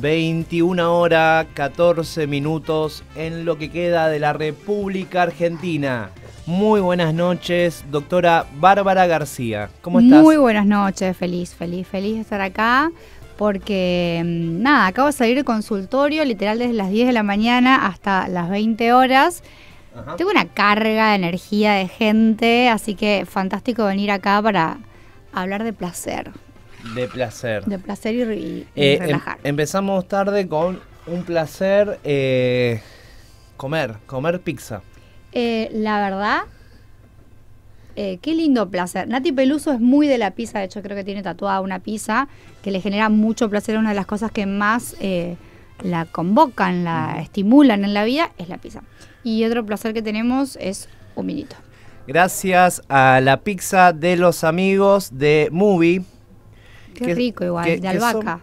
21 hora 14 minutos en lo que queda de la República Argentina. Muy buenas noches, doctora Bárbara García. ¿Cómo estás? Muy buenas noches, feliz, feliz, feliz de estar acá. Porque, mm, nada, acabo de salir del consultorio, literal desde las 10 de la mañana hasta las 20 horas. Tengo una carga de energía de gente, así que fantástico venir acá para hablar de placer. De placer. De placer y, eh, em, relajar. empezamos tarde con un placer eh, comer, comer pizza. Eh, la verdad, qué lindo placer. Nati Peluso es muy de la pizza, de hecho creo que tiene tatuada una pizza que le genera mucho placer. Una de las cosas que más la convocan, la estimulan en la vida es la pizza. Y otro placer que tenemos es un Gracias a la pizza de los amigos de Movie Qué rico igual, de albahaca.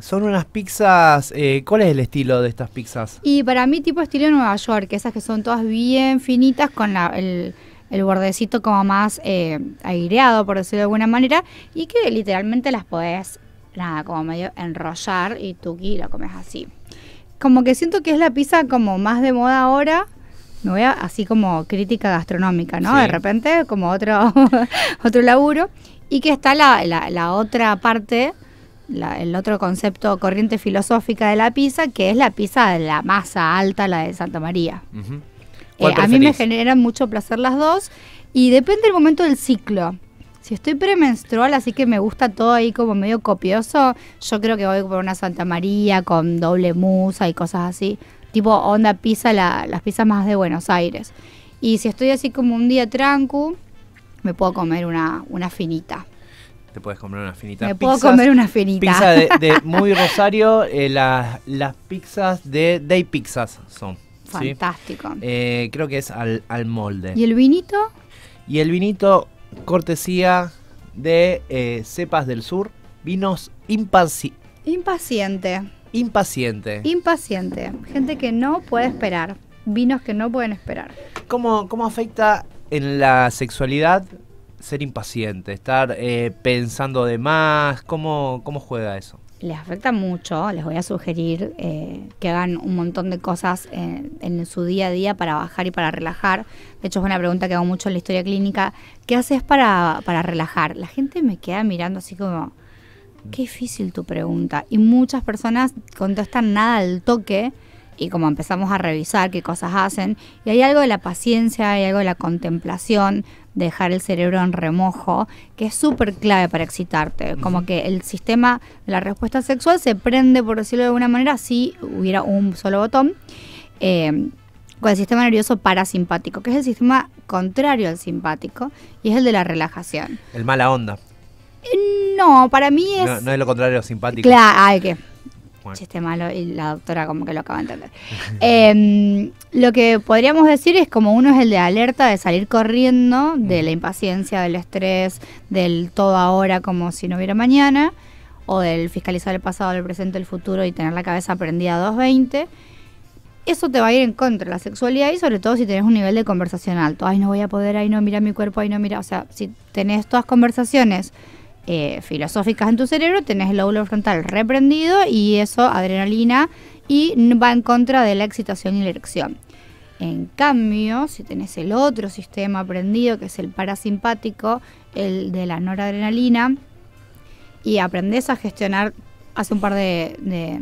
Son, unas pizzas, eh, ¿cuál es el estilo de estas pizzas? Y para mí tipo estilo Nueva York, esas que son todas bien finitas con el, bordecito como más eh, aireado, por decirlo de alguna manera, y que literalmente las podés, nada, como medio enrollar y tú aquí lo comes así. Como que siento que es la pizza como más de moda ahora, me voy así como crítica gastronómica, ¿no? De repente, como otro, otro laburo. Y que está la, otra parte, el otro concepto corriente filosófica de la pizza, que es la pizza de la masa alta, la de Santa María. Eh, a mí me generan mucho placer las dos y depende del momento del ciclo. Si estoy premenstrual, así que me gusta todo ahí como medio copioso, yo creo que voy por una Santa María con doble musa y cosas así. Tipo onda pizza, las pizzas más de Buenos Aires. Y si estoy así como un día tranco, me puedo comer una, una finita. Te puedes comer una finita. Me puedo comer una finita. Pizza de, de muy Rosario, eh, las, pizzas de Day Pizzas son. Fantástico. Eh, creo que es al, molde. ¿Y el vinito? Y el vinito, cortesía de eh, Cepas del Sur, vinos impaci impaciente. Impaciente. Impaciente. Gente que no puede esperar. Vinos que no pueden esperar. ¿Cómo, cómo afecta en la sexualidad ser impaciente, estar eh, pensando de más? ¿Cómo, juega eso? Les afecta mucho, les voy a sugerir eh, que hagan un montón de cosas eh, en su día a día para bajar y para relajar. De hecho, es una pregunta que hago mucho en la historia clínica. ¿Qué haces para, para relajar? La gente me queda mirando así como, qué difícil tu pregunta. Y muchas personas contestan nada al toque y como empezamos a revisar qué cosas hacen, y hay algo de la paciencia, hay algo de la contemplación, dejar el cerebro en remojo, que es súper clave para excitarte. Como que el sistema de la respuesta sexual se prende, por decirlo de alguna manera, si hubiera un solo botón. Eh, con el sistema nervioso parasimpático, que es el sistema contrario al simpático y es el de la relajación. El mala onda. Eh, no, para mí es. no es lo contrario al simpático. Claro, hay que. Bueno. Chiste malo y la doctora como que lo acaba de entender. Em, lo que podríamos decir es como uno es el de alerta, de salir corriendo, de la mm. impaciencia, del estrés, del todo ahora como si no hubiera mañana, o del fiscalizar el pasado, el presente, el futuro y tener la cabeza prendida a 220 eso te va a ir en contra la sexualidad y sobre todo si tenés un nivel de conversación alto. Ay, no voy a poder, ay, no, mira mi cuerpo, ay, no, mira. O sea, si tenés todas conversaciones eh, filosóficas en tu cerebro, tenés el lóbulo frontal reprendido y eso, adrenalina, y va en contra de la excitación y la erección. En cambio, si tenés el otro sistema aprendido, que es el parasimpático, el de la noradrenalina, y aprendes a gestionar, hace un par de,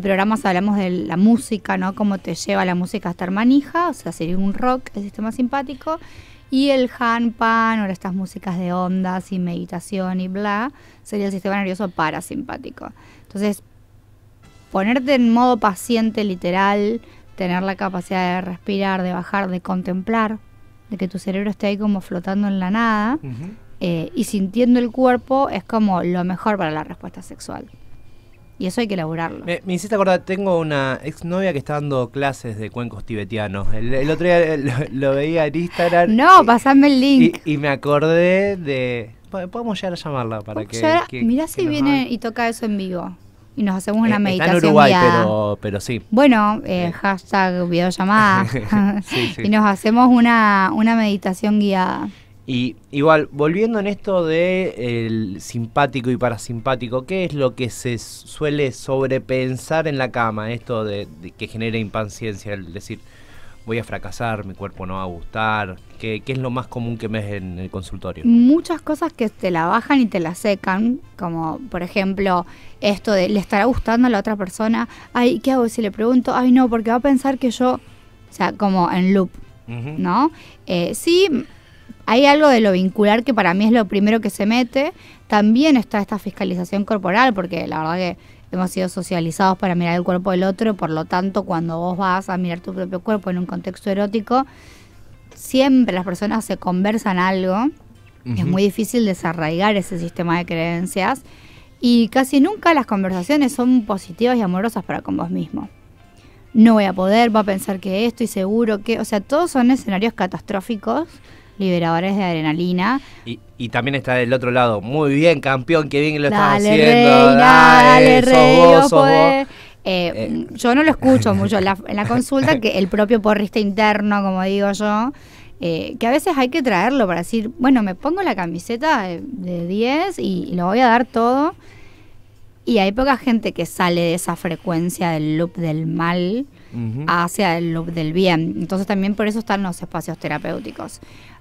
programas hablamos de la música, ¿no? Cómo te lleva la música a estar manija, o sea, sería un rock, el sistema simpático, y el hanpan, o estas músicas de ondas y meditación y bla, sería el sistema nervioso parasimpático. Entonces, ponerte en modo paciente literal, tener la capacidad de respirar, de bajar, de contemplar, de que tu cerebro esté ahí como flotando en la nada eh, y sintiendo el cuerpo es como lo mejor para la respuesta sexual. Y eso hay que elaborarlo. Me, hiciste acordar, tengo una exnovia que está dando clases de cuencos tibetanos El, otro día lo, veía en Instagram. No, pasame el link. Y, me acordé de... Podemos llegar a llamarla para que, Mirá si viene y toca eso en vivo y nos hacemos eh, una meditación. Está pero, sí. Bueno, eh, hashtag videollamada. llamada Y nos hacemos una, una meditación guiada. Y igual, volviendo en esto de el simpático y parasimpático, ¿qué es lo que se suele sobrepensar en la cama? Esto de, que genera impaciencia, el decir, voy a fracasar, mi cuerpo no va a gustar. ¿Qué, ¿Qué, es lo más común que me ves en el consultorio? Muchas cosas que te la bajan y te la secan, como por ejemplo esto de le estará gustando a la otra persona, ay, ¿qué hago si le pregunto? Ay, no, porque va a pensar que yo, o sea, como en loop, ¿no? Eh, sí, hay algo de lo vincular que para mí es lo primero que se mete. También está esta fiscalización corporal, porque la verdad que hemos sido socializados para mirar el cuerpo del otro, por lo tanto, cuando vos vas a mirar tu propio cuerpo en un contexto erótico, siempre las personas se conversan algo. Es muy difícil desarraigar ese sistema de creencias y casi nunca las conversaciones son positivas y amorosas para con vos mismo. No voy a poder, va a pensar que esto y seguro que, o sea, todos son escenarios catastróficos liberadores de adrenalina. Y, también está del otro lado, muy bien campeón, qué bien que lo estás haciendo. dale, dale eh, eh, Yo no lo escucho mucho en la consulta, que el propio porrista interno, como digo yo, eh, que a veces hay que traerlo para decir, bueno, me pongo la camiseta de 10 y lo voy a dar todo. Y hay poca gente que sale de esa frecuencia del loop del mal hacia el loop del bien. Entonces también por eso están los espacios terapéuticos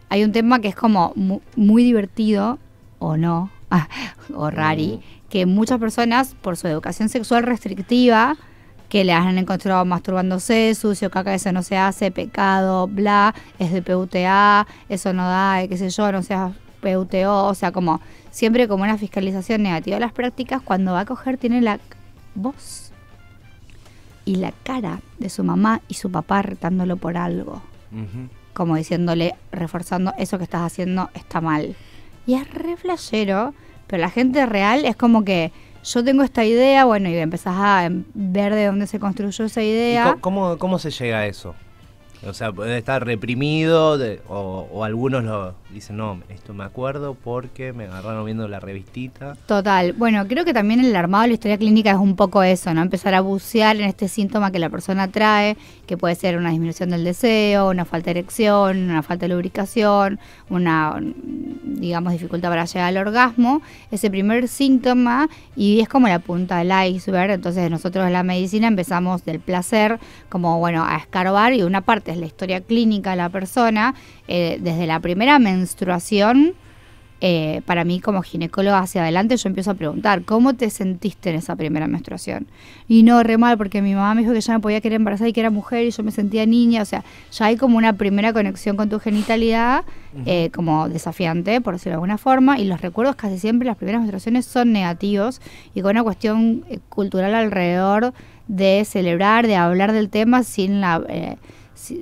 hay un tema que es como muy, divertido, o no, ah, o mm. rari, que muchas personas, por su educación sexual restrictiva, que le han encontrado masturbándose, sucio, caca, eso no se hace, pecado, bla, es de PUTA, eso no da, qué sé yo, no seas PUTO, o sea, como siempre como una fiscalización negativa de las prácticas, cuando va a coger tiene la voz y la cara de su mamá y su papá retándolo por algo como diciéndole, reforzando eso que estás haciendo está mal. Y es re flashero, pero la gente real es como que yo tengo esta idea, bueno, y empezás a em, ver de dónde se construyó esa idea. cómo, se llega a eso? O sea, puede estar reprimido o, algunos lo dicen, no, esto me acuerdo porque me agarraron viendo la revistita. Total. Bueno, creo que también el armado de la historia clínica es un poco eso, ¿no? Empezar a bucear en este síntoma que la persona trae, que puede ser una disminución del deseo, una falta de erección, una falta de lubricación, una, digamos, dificultad para llegar al orgasmo. Ese primer síntoma y es como la punta del iceberg. Entonces nosotros en la medicina empezamos del placer como, bueno, a escarbar y una parte la historia clínica de la persona, eh, desde la primera menstruación, eh, para mí como ginecóloga hacia adelante, yo empiezo a preguntar, ¿cómo te sentiste en esa primera menstruación? Y no, re mal, porque mi mamá me dijo que ya me podía querer embarazar y que era mujer y yo me sentía niña, o sea, ya hay como una primera conexión con tu genitalidad, eh, como desafiante, por decirlo de alguna forma, y los recuerdos casi siempre, las primeras menstruaciones son negativos y con una cuestión cultural alrededor de celebrar, de hablar del tema sin la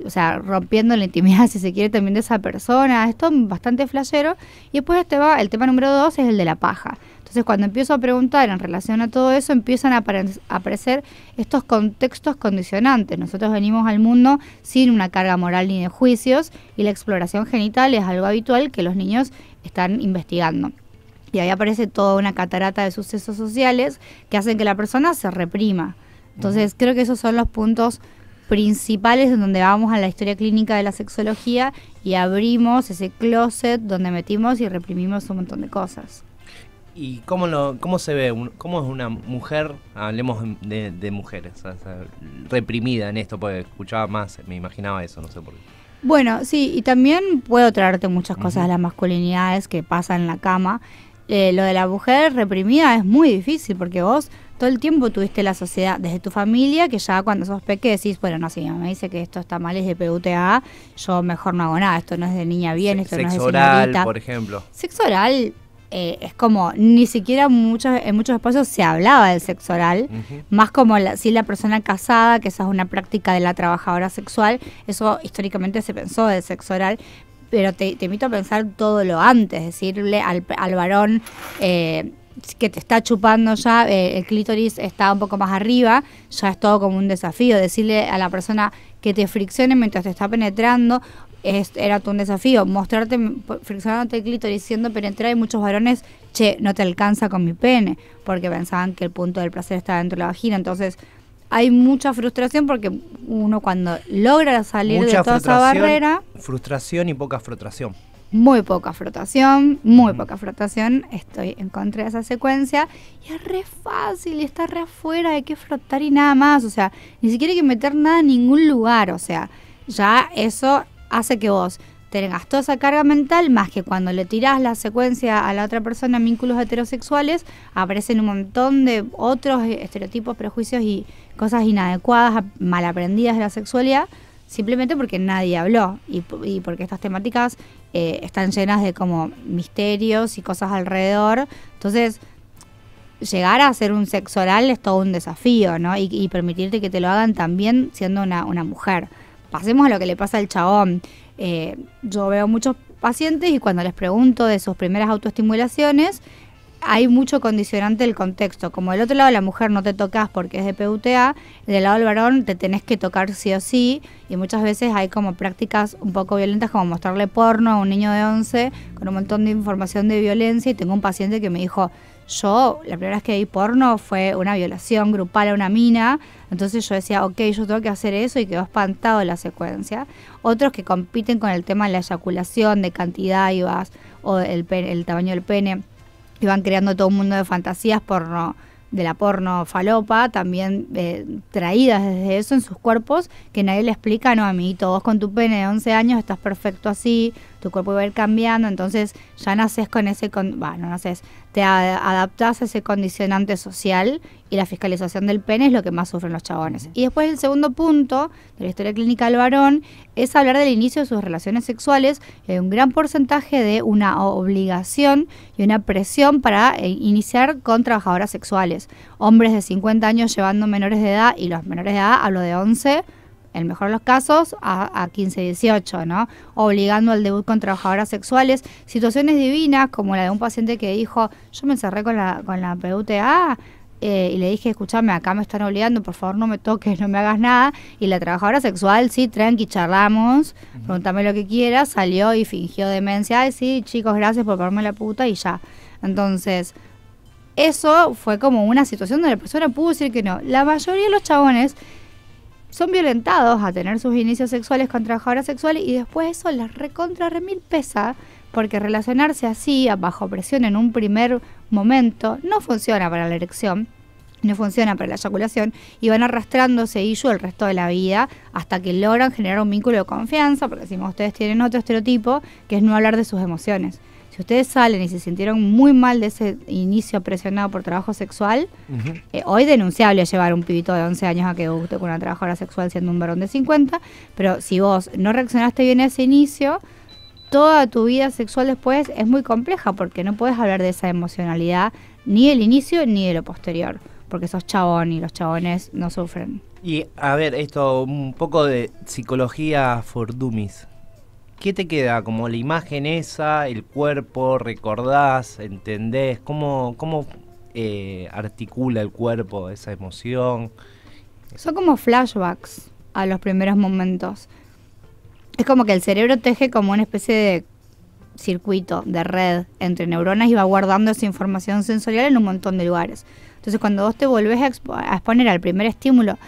o sea, rompiendo la intimidad, si se quiere, también de esa persona. Esto es bastante flashero. Y después este va, el tema número dos es el de la paja. Entonces, cuando empiezo a preguntar en relación a todo eso, empiezan a aparecer estos contextos condicionantes. Nosotros venimos al mundo sin una carga moral ni de juicios y la exploración genital es algo habitual que los niños están investigando. Y ahí aparece toda una catarata de sucesos sociales que hacen que la persona se reprima. Entonces, creo que esos son los puntos principales donde vamos a la historia clínica de la sexología y abrimos ese closet donde metimos y reprimimos un montón de cosas. ¿Y cómo, cómo se ve? ¿Cómo es una mujer? Hablemos de, mujeres, reprimida en esto, porque escuchaba más, me imaginaba eso, no sé por qué. Bueno, sí, y también puedo traerte muchas cosas de las masculinidades que pasan en la cama. Eh, lo de la mujer reprimida es muy difícil porque vos todo el tiempo tuviste la sociedad, desde tu familia, que ya cuando sos peque decís, bueno, no, si me dice que esto está mal, es de PUTA, yo mejor no hago nada, esto no es de niña bien, esto no es de oral, por ejemplo. Sexo oral eh, es como, ni siquiera muchos, en muchos espacios se hablaba del sexo oral, más como si la persona casada, que esa es una práctica de la trabajadora sexual, eso históricamente se pensó del sexo oral, pero te, invito a pensar todo lo antes, decirle al, al varón... Eh, que te está chupando ya, eh, el clítoris está un poco más arriba, ya es todo como un desafío. Decirle a la persona que te friccione mientras te está penetrando era todo un desafío. Mostrarte friccionándote el clítoris siendo penetrada y muchos varones, che, no te alcanza con mi pene, porque pensaban que el punto del placer estaba dentro de la vagina. Entonces, hay mucha frustración porque uno cuando logra salir de toda esa barrera... Frustración y poca frustración muy poca flotación, muy poca flotación, estoy en contra de esa secuencia. Y es re fácil, y está re afuera, hay que frotar y nada más. O sea, ni siquiera hay que meter nada en ningún lugar. O sea, ya eso hace que vos tengas toda esa carga mental, más que cuando le tirás la secuencia a la otra persona vínculos heterosexuales, aparecen un montón de otros estereotipos, prejuicios y cosas inadecuadas, mal aprendidas de la sexualidad simplemente porque nadie habló y, porque estas temáticas eh, están llenas de como misterios y cosas alrededor. Entonces, llegar a hacer un sexo oral es todo un desafío, ¿no? Y, permitirte que te lo hagan también siendo una, mujer. Pasemos a lo que le pasa al chabón. Eh, yo veo muchos pacientes y cuando les pregunto de sus primeras autoestimulaciones, hay mucho condicionante del contexto. Como del otro lado la mujer no te tocas porque es de PUTA, del lado del varón te tenés que tocar sí o sí y muchas veces hay como prácticas un poco violentas como mostrarle porno a un niño de 11 con un montón de información de violencia y tengo un paciente que me dijo, yo la primera vez que vi porno fue una violación grupal a una mina, entonces yo decía, ok, yo tengo que hacer eso y quedó espantado la secuencia. Otros que compiten con el tema de la eyaculación, de cantidad y vas, o el, el tamaño del pene y van creando todo un mundo de fantasías porno de la porno falopa, también eh, traídas desde eso en sus cuerpos, que nadie le explica, no, amiguito, vos con tu pene de 11 años estás perfecto así, cuerpo va a ir cambiando, entonces ya naces con ese, con, bueno, naces, te adaptas a ese condicionante social y la fiscalización del pene es lo que más sufren los chabones. Y después el segundo punto de la historia clínica del varón es hablar del inicio de sus relaciones sexuales un gran porcentaje de una obligación y una presión para eh, iniciar con trabajadoras sexuales. Hombres de 50 años llevando menores de edad y los menores de edad, hablo de 11 el mejor de los casos, a, 15-18, ¿no? Obligando al debut con trabajadoras sexuales. Situaciones divinas, como la de un paciente que dijo, yo me encerré con la, con la PUTA, eh, y le dije, escúchame, acá me están obligando, por favor no me toques, no me hagas nada. Y la trabajadora sexual, sí, tranqui, charlamos, pregúntame lo que quieras, salió y fingió demencia, ay, sí, chicos, gracias por ponerme la puta y ya. Entonces, eso fue como una situación donde la persona pudo decir que no. La mayoría de los chabones son violentados a tener sus inicios sexuales con trabajadoras sexuales y después eso las recontra remil pesa porque relacionarse así, bajo presión en un primer momento, no funciona para la erección, no funciona para la eyaculación y van arrastrándose yo el resto de la vida hasta que logran generar un vínculo de confianza, porque decimos, ustedes tienen otro estereotipo que es no hablar de sus emociones. Si ustedes salen y se sintieron muy mal de ese inicio presionado por trabajo sexual, eh, hoy denunciable llevar un pibito de 11 años a que guste con una trabajadora sexual siendo un varón de 50, pero si vos no reaccionaste bien a ese inicio, toda tu vida sexual después es muy compleja porque no puedes hablar de esa emocionalidad ni del inicio ni de lo posterior, porque sos chabón y los chabones no sufren. Y a ver, esto, un poco de psicología for dummies. ¿Qué te queda? Como la imagen esa, el cuerpo, recordás, entendés, cómo, eh, articula el cuerpo esa emoción. Son como flashbacks a los primeros momentos. Es como que el cerebro teje como una especie de circuito, de red entre neuronas y va guardando esa información sensorial en un montón de lugares. Entonces cuando vos te volvés a, exponer al primer estímulo,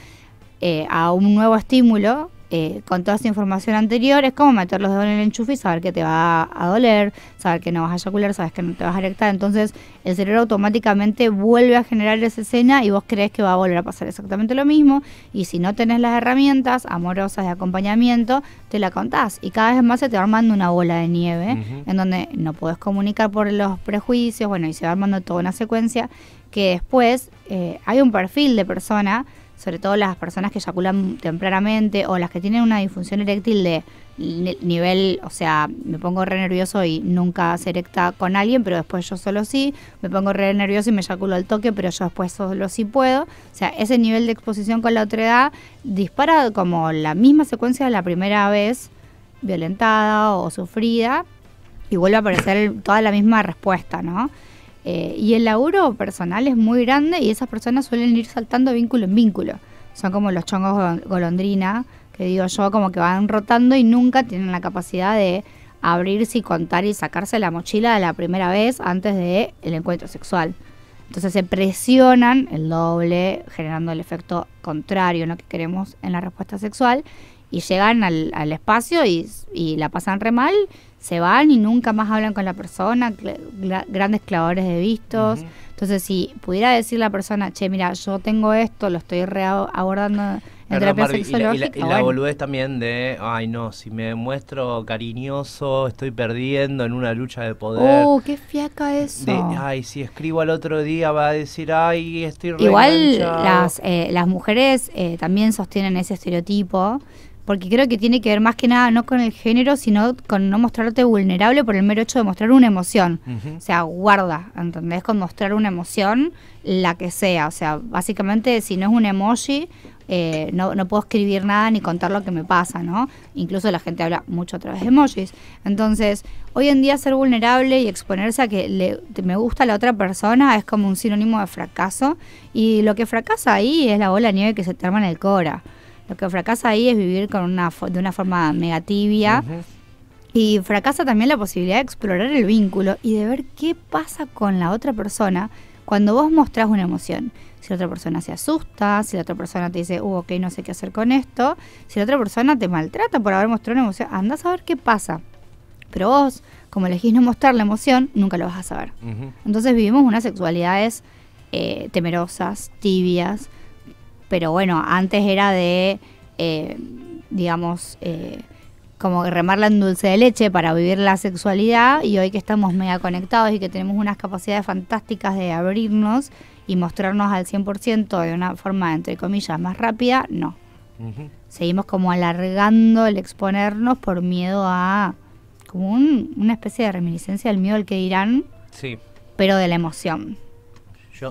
eh, a un nuevo estímulo, eh, con toda esa información anterior, es como meter los dedos en el enchufe y saber que te va a doler, saber que no vas a eyacular, sabes que no te vas a erectar. Entonces, el cerebro automáticamente vuelve a generar esa escena y vos crees que va a volver a pasar exactamente lo mismo. Y si no tenés las herramientas amorosas de acompañamiento, te la contás. Y cada vez más se te va armando una bola de nieve, en donde no puedes comunicar por los prejuicios, bueno, y se va armando toda una secuencia que después eh, hay un perfil de persona sobre todo las personas que eyaculan tempranamente o las que tienen una disfunción eréctil de nivel, o sea, me pongo re nervioso y nunca se erecta con alguien, pero después yo solo sí, me pongo re nervioso y me eyaculo al toque, pero yo después solo sí puedo. O sea, ese nivel de exposición con la otra edad dispara como la misma secuencia de la primera vez violentada o sufrida y vuelve a aparecer toda la misma respuesta, ¿no? Eh, y el laburo personal es muy grande y esas personas suelen ir saltando vínculo en vínculo. Son como los chongos golondrina, que digo yo, como que van rotando y nunca tienen la capacidad de abrirse y contar y sacarse la mochila de la primera vez antes del el encuentro sexual. Entonces se presionan el doble, generando el efecto contrario, lo que queremos en la respuesta sexual, y llegan al, espacio y, y la pasan re mal se van y nunca más hablan con la persona, grandes clavadores de vistos. Entonces, si pudiera decir la persona, che, mira, yo tengo esto, lo estoy abordando en terapia sexológica. Y la, y también de, ay no, si me muestro cariñoso, estoy perdiendo en una lucha de poder. ¡Oh, qué fiaca eso! ay, si escribo al otro día va a decir, ay, estoy re Igual las, eh, las mujeres eh, también sostienen ese estereotipo porque creo que tiene que ver más que nada no con el género, sino con no mostrarte vulnerable por el mero hecho de mostrar una emoción. O sea, guarda, ¿entendés? Con mostrar una emoción, la que sea. O sea, básicamente si no es un emoji, eh, no, puedo escribir nada ni contar lo que me pasa, ¿no? Incluso la gente habla mucho a través de emojis. Entonces, hoy en día ser vulnerable y exponerse a que me gusta la otra persona es como un sinónimo de fracaso. Y lo que fracasa ahí es la bola de nieve que se termina en el cora. Lo que fracasa ahí es vivir con una de una forma negativa. Y fracasa también la posibilidad de explorar el vínculo y de ver qué pasa con la otra persona cuando vos mostrás una emoción. Si la otra persona se asusta, si la otra persona te dice, uh, ok, no sé qué hacer con esto, si la otra persona te maltrata por haber mostrado una emoción, andás a ver qué pasa. Pero vos, como elegís no mostrar la emoción, nunca lo vas a saber. Entonces vivimos unas sexualidades eh, temerosas, tibias, pero bueno, antes era de, eh, digamos, eh, como remarla en dulce de leche para vivir la sexualidad y hoy que estamos mega conectados y que tenemos unas capacidades fantásticas de abrirnos y mostrarnos al 100% de una forma, entre comillas, más rápida, no. Seguimos como alargando el exponernos por miedo a como una especie de reminiscencia del miedo al que dirán, pero de la emoción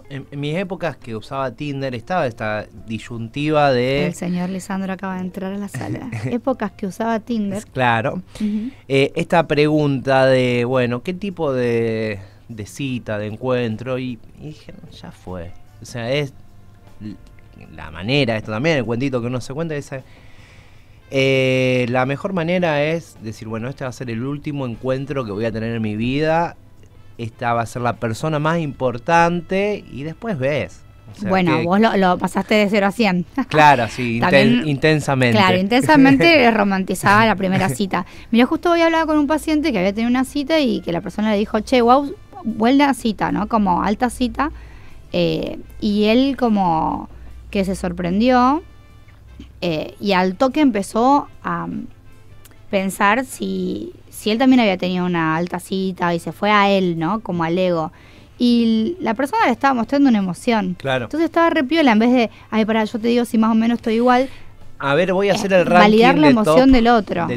en, mis épocas que usaba Tinder estaba esta disyuntiva de... El señor Lisandro acaba de entrar a la sala. épocas que usaba Tinder. Claro. Eh, esta pregunta de, bueno, ¿qué tipo de, cita, de encuentro? Y, dije, ya fue. O sea, es la manera, esto también, el cuentito que uno se cuenta, esa... Eh, la mejor manera es decir, bueno, este va a ser el último encuentro que voy a tener en mi vida esta va a ser la persona más importante y después ves. bueno, vos lo, pasaste de 0 a 100. Claro, sí, intensamente. Claro, intensamente romantizaba la primera cita. Mira, justo hoy hablaba con un paciente que había tenido una cita y que la persona le dijo, che, wow, buena cita, ¿no? Como alta cita. Eh, y él como que se sorprendió eh, y al toque empezó a mm, pensar si, si él también había tenido una alta cita y se fue a él, ¿no? Como al ego. Y la persona le estaba mostrando una emoción. Claro. Entonces estaba repiola en vez de, ay, para, yo te digo si más o menos estoy igual. A ver, voy a hacer el eh, ranking. Validar la emoción del otro.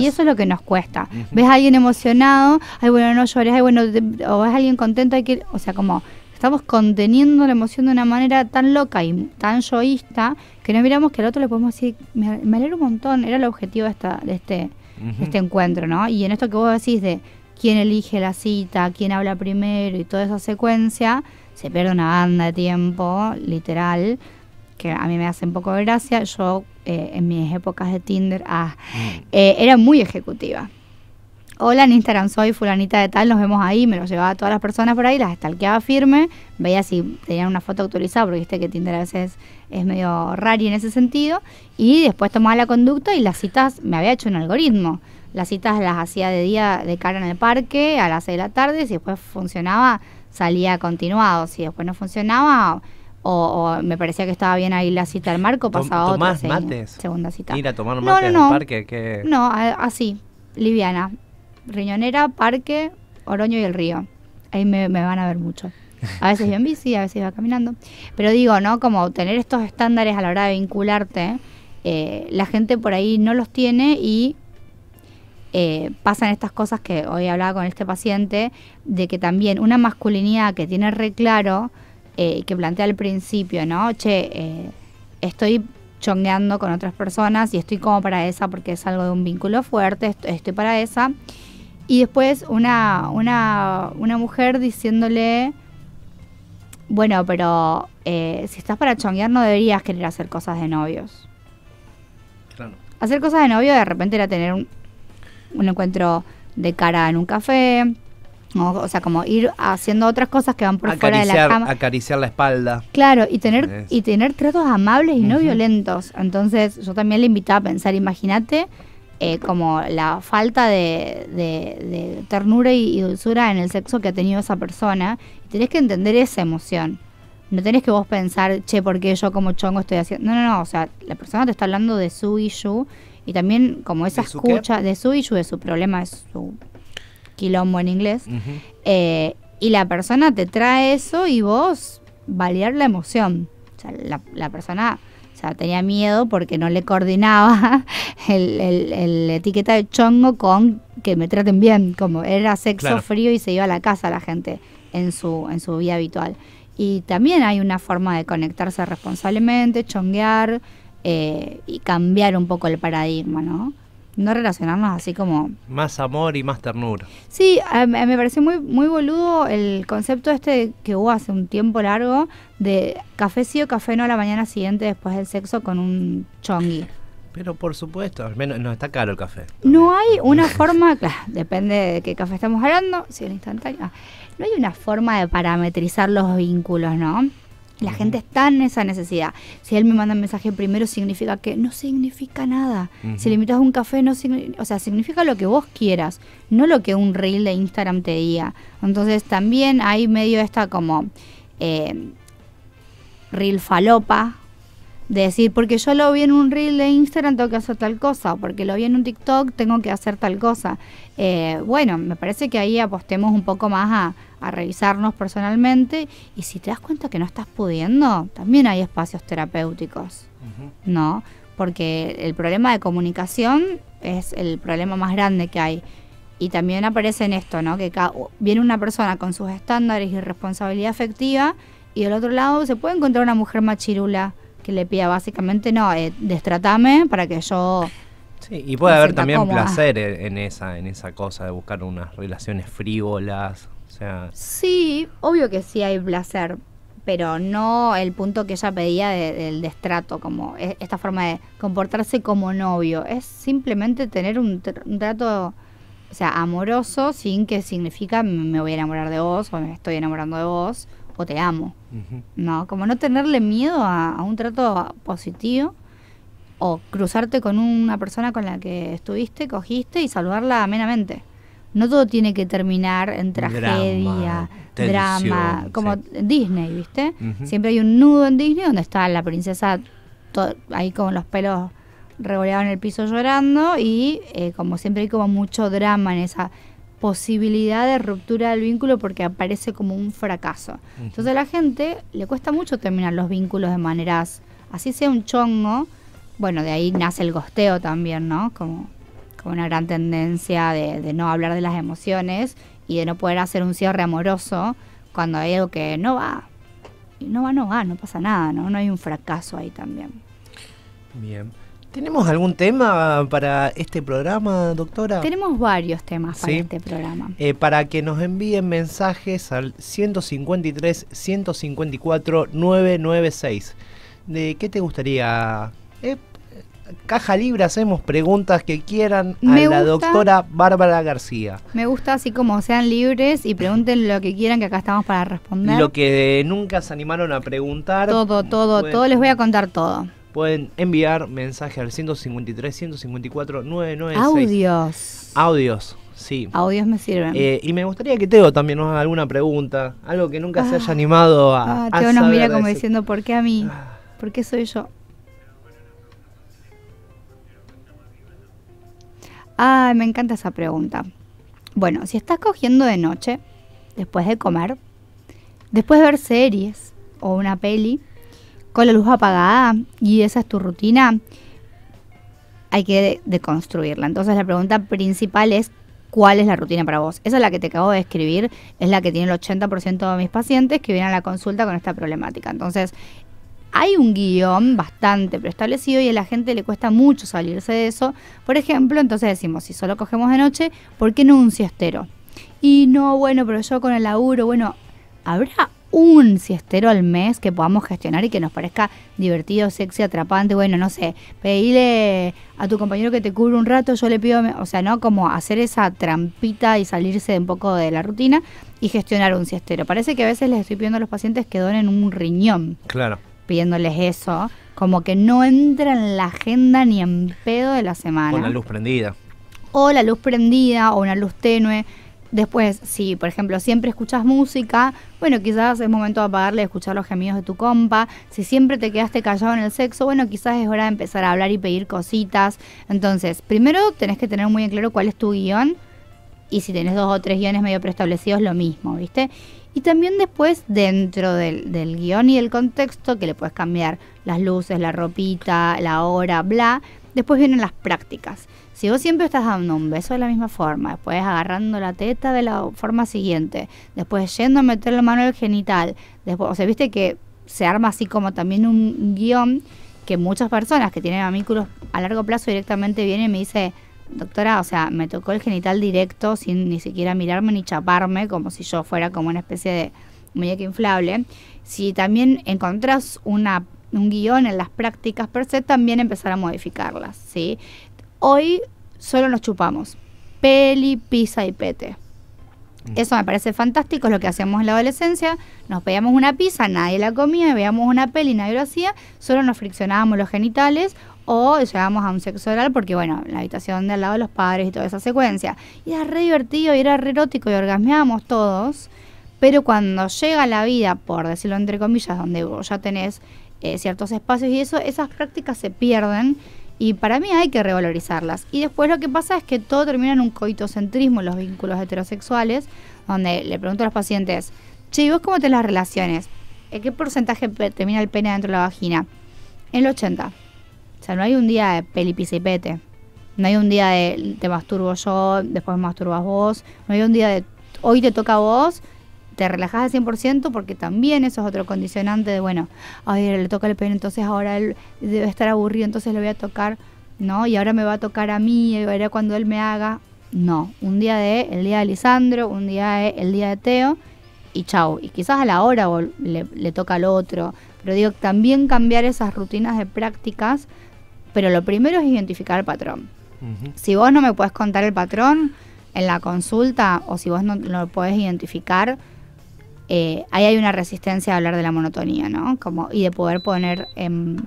Y eso es lo que nos cuesta. Ves a alguien emocionado, ay, bueno, no llores, ay, bueno, o ves a alguien contento, hay que. O sea, como estamos conteniendo la emoción de una manera tan loca y tan yoísta que no miramos que al otro le podemos decir, me, alegro un montón, era el objetivo de, esta, de este este encuentro, ¿no? Y en esto que vos decís de quién elige la cita, quién habla primero y toda esa secuencia, se pierde una banda de tiempo, literal, que a mí me hace un poco de gracia. Yo eh, en mis épocas de Tinder ah, mm. eh, era muy ejecutiva. Hola, en Instagram soy fulanita de tal, nos vemos ahí, me lo llevaba a todas las personas por ahí, las stalkeaba firme, veía si tenían una foto actualizada, porque viste que Tinder a veces es medio rari en ese sentido. Y después tomaba la conducta y las citas, me había hecho un algoritmo. Las citas las hacía de día de cara en el parque a las 6 de la tarde, si después funcionaba, salía continuado. Si después no funcionaba, o, me parecía que estaba bien ahí la cita del marco, pasaba otra mates? segunda cita. Ir a tomar mates no, no, parque, No, así, liviana. Riñonera, parque, Oroño y el río. Ahí me, me van a ver mucho. A veces iba en bici, a veces va caminando. Pero digo, ¿no? Como tener estos estándares a la hora de vincularte, eh, la gente por ahí no los tiene y eh, pasan estas cosas que hoy hablaba con este paciente, de que también una masculinidad que tiene re claro, eh, que plantea al principio, ¿no? Che, estoy chongueando con otras personas y estoy como para esa porque es algo de un vínculo fuerte, estoy para esa. Y después una mujer diciéndole, bueno, pero eh, si estás para chonguear no deberías querer hacer cosas de novios. Hacer cosas de novio de repente era tener un, un encuentro de cara en un café, o, sea, como ir haciendo otras cosas que van por acariciar, fuera de la cama. Acariciar la espalda. Claro, y tener, y tener tratos amables y no violentos. Entonces, yo también le invitaba a pensar, imagínate eh, como la falta de, ternura y, dulzura en el sexo que ha tenido esa persona. tenés que entender esa emoción. No tenés que vos pensar, che, ¿por qué yo como chongo estoy haciendo? No, no, no. O sea, la persona te está hablando de su issue y también como esa escucha de su issue, de su problema, es su quilombo en inglés. Eh, y la persona te trae eso y vos validar la emoción. O sea, la persona tenía miedo porque no le coordinaba el, etiqueta de chongo con que me traten bien, como era sexo frío y se iba a la casa la gente en su, en su vida habitual. Y también hay una forma de conectarse responsablemente, chonguear eh, y cambiar un poco el paradigma, ¿no? no relacionarnos así como... Más amor y más ternura. Sí, eh, me pareció muy, muy boludo el concepto este que hubo hace un tiempo largo de café sí o café no a la mañana siguiente después del sexo con un chongi Pero por supuesto, al menos no está caro el café. No hay una forma, claro, depende de qué café estamos hablando, si el instantáneo. Ah, no hay una forma de parametrizar los vínculos, ¿no? La gente está en esa necesidad. Si él me manda un mensaje primero, significa que no significa nada. Si le invitas un café, no o sea, significa lo que vos quieras, no lo que un reel de Instagram te diga. Entonces también hay medio esta como eh, reel falopa, de decir, porque yo lo vi en un reel de Instagram, tengo que hacer tal cosa, o porque lo vi en un TikTok, tengo que hacer tal cosa. Eh, bueno, me parece que ahí apostemos un poco más a, a revisarnos personalmente y si te das cuenta que no estás pudiendo, también hay espacios terapéuticos, ¿no? Porque el problema de comunicación es el problema más grande que hay. Y también aparece en esto, ¿no? Que viene una persona con sus estándares y responsabilidad afectiva y del otro lado se puede encontrar una mujer machirula que le pida básicamente, no, eh, destratame para que yo... Sí, y puede haber también placer en esa, en esa cosa de buscar unas relaciones frívolas, Sí, obvio que sí hay placer, pero no el punto que ella pedía del destrato, como e, esta forma de comportarse como novio. Es simplemente tener un, trato, o sea, amoroso, sin que significa me voy a enamorar de vos, o me estoy enamorando de vos, o te amo. No, como no tenerle miedo a, a un trato positivo o cruzarte con una persona con la que estuviste, cogiste y saludarla amenamente no todo tiene que terminar en tragedia, drama, como Disney, ¿viste? Siempre hay un nudo en Disney donde está la princesa ahí con los pelos regoleados en el piso llorando y eh, como siempre hay como mucho drama en esa posibilidad de ruptura del vínculo porque aparece como un fracaso. Entonces a la gente le cuesta mucho terminar los vínculos de maneras, así sea un chongo, bueno, de ahí nace el gosteo también, ¿no? Como una gran tendencia de, no hablar de las emociones y de no poder hacer un cierre amoroso cuando hay algo que no va. Y no va, no va, no pasa nada, ¿no? No hay un fracaso ahí también. Bien. ¿Tenemos algún tema para este programa, doctora? Tenemos varios temas para este programa. Eh, para que nos envíen mensajes al 153 154 996. ¿De qué te gustaría? Eh? caja libre hacemos preguntas que quieran a la doctora Bárbara García. Me gusta así como sean libres y pregunten lo que quieran que acá estamos para responder. Lo que nunca se animaron a preguntar. Todo, todo, todo les voy a contar todo. Pueden enviar mensaje al 153 154 996. Audios. Audios. Sí. Audios me sirven. Eh, y me gustaría que Teo también nos haga alguna pregunta, algo que nunca se haya ah. animado ah, a. Teo nos mira como diciendo, ¿por qué a mí? Ah. ¿Por qué soy yo? Ah, me encanta esa pregunta. Bueno, si estás cogiendo de noche, después de comer, después de ver series o una peli, con la luz apagada y esa es tu rutina, hay que deconstruirla. Entonces la pregunta principal es, ¿cuál es la rutina para vos? Esa es la que te acabo de escribir, es la que tiene el 80% de mis pacientes que vienen a la consulta con esta problemática. Entonces hay un guión bastante preestablecido y a la gente le cuesta mucho salirse de eso. Por ejemplo, entonces decimos, si solo cogemos de noche, ¿por qué no un siestero? Y no, bueno, pero yo con el laburo, bueno, ¿habrá un siestero al mes que podamos gestionar y que nos parezca divertido, sexy, atrapante? Bueno, no sé, pedirle a tu compañero que te cubra un rato, yo le pido, o sea, ¿no? Como hacer esa trampita y salirse un poco de la rutina y gestionar un siestero. Parece que a veces les estoy pidiendo a los pacientes que donen un riñón. Claro pidiéndoles eso, como que no entra en la agenda ni en pedo de la semana. Con la luz prendida. O la luz prendida o una luz tenue. Después, si por ejemplo siempre escuchas música, bueno, quizás es momento de apagarle y escuchar los gemidos de tu compa. Si siempre te quedaste callado en el sexo, bueno, quizás es hora de empezar a hablar y pedir cositas. Entonces, primero tenés que tener muy en claro cuál es tu guión. Y si tenés dos o tres guiones medio preestablecidos, lo mismo, ¿viste? Y también después, dentro del, del guión y el contexto, que le puedes cambiar las luces, la ropita, la hora, bla. Después vienen las prácticas. Si vos siempre estás dando un beso de la misma forma, después agarrando la teta de la forma siguiente, después yendo a meter la mano en el genital, después, o sea, viste que se arma así como también un guión que muchas personas que tienen amículos a largo plazo directamente vienen y me dice doctora, o sea, me tocó el genital directo sin ni siquiera mirarme ni chaparme, como si yo fuera como una especie de muñeca inflable. Si también encontrás un guión en las prácticas per se, también empezar a modificarlas, ¿sí? Hoy solo nos chupamos. Peli, pizza y pete. Mm. Eso me parece fantástico, es lo que hacíamos en la adolescencia. Nos pedíamos una pizza, nadie la comía, veíamos una peli, nadie lo hacía, solo nos friccionábamos los genitales o llegábamos a un sexo oral porque, bueno, la habitación de al lado de los padres y toda esa secuencia. Y era re divertido, y era re erótico y orgasmeábamos todos. Pero cuando llega la vida, por decirlo entre comillas, donde vos ya tenés eh, ciertos espacios y eso, esas prácticas se pierden y para mí hay que revalorizarlas. Y después lo que pasa es que todo termina en un coitocentrismo en los vínculos heterosexuales, donde le pregunto a los pacientes, che, ¿y vos cómo te las relaciones? ¿En qué porcentaje termina el pene dentro de la vagina? En el 80. O sea, no hay un día de pelipisipete. No hay un día de te masturbo yo, después masturbas vos. No hay un día de hoy te toca a vos, te relajas al 100% porque también eso es otro condicionante de, bueno, ay, le toca el pelo, entonces ahora él debe estar aburrido, entonces le voy a tocar, ¿no? Y ahora me va a tocar a mí, y verá cuando él me haga. No, un día de el día de Lisandro, un día de el día de Teo y chao Y quizás a la hora le, toca al otro. Pero digo, también cambiar esas rutinas de prácticas, pero lo primero es identificar el patrón. Si vos no me puedes contar el patrón en la consulta o si vos no, no lo podés identificar, eh, ahí hay una resistencia a hablar de la monotonía, ¿no? Como, y de poder poner en,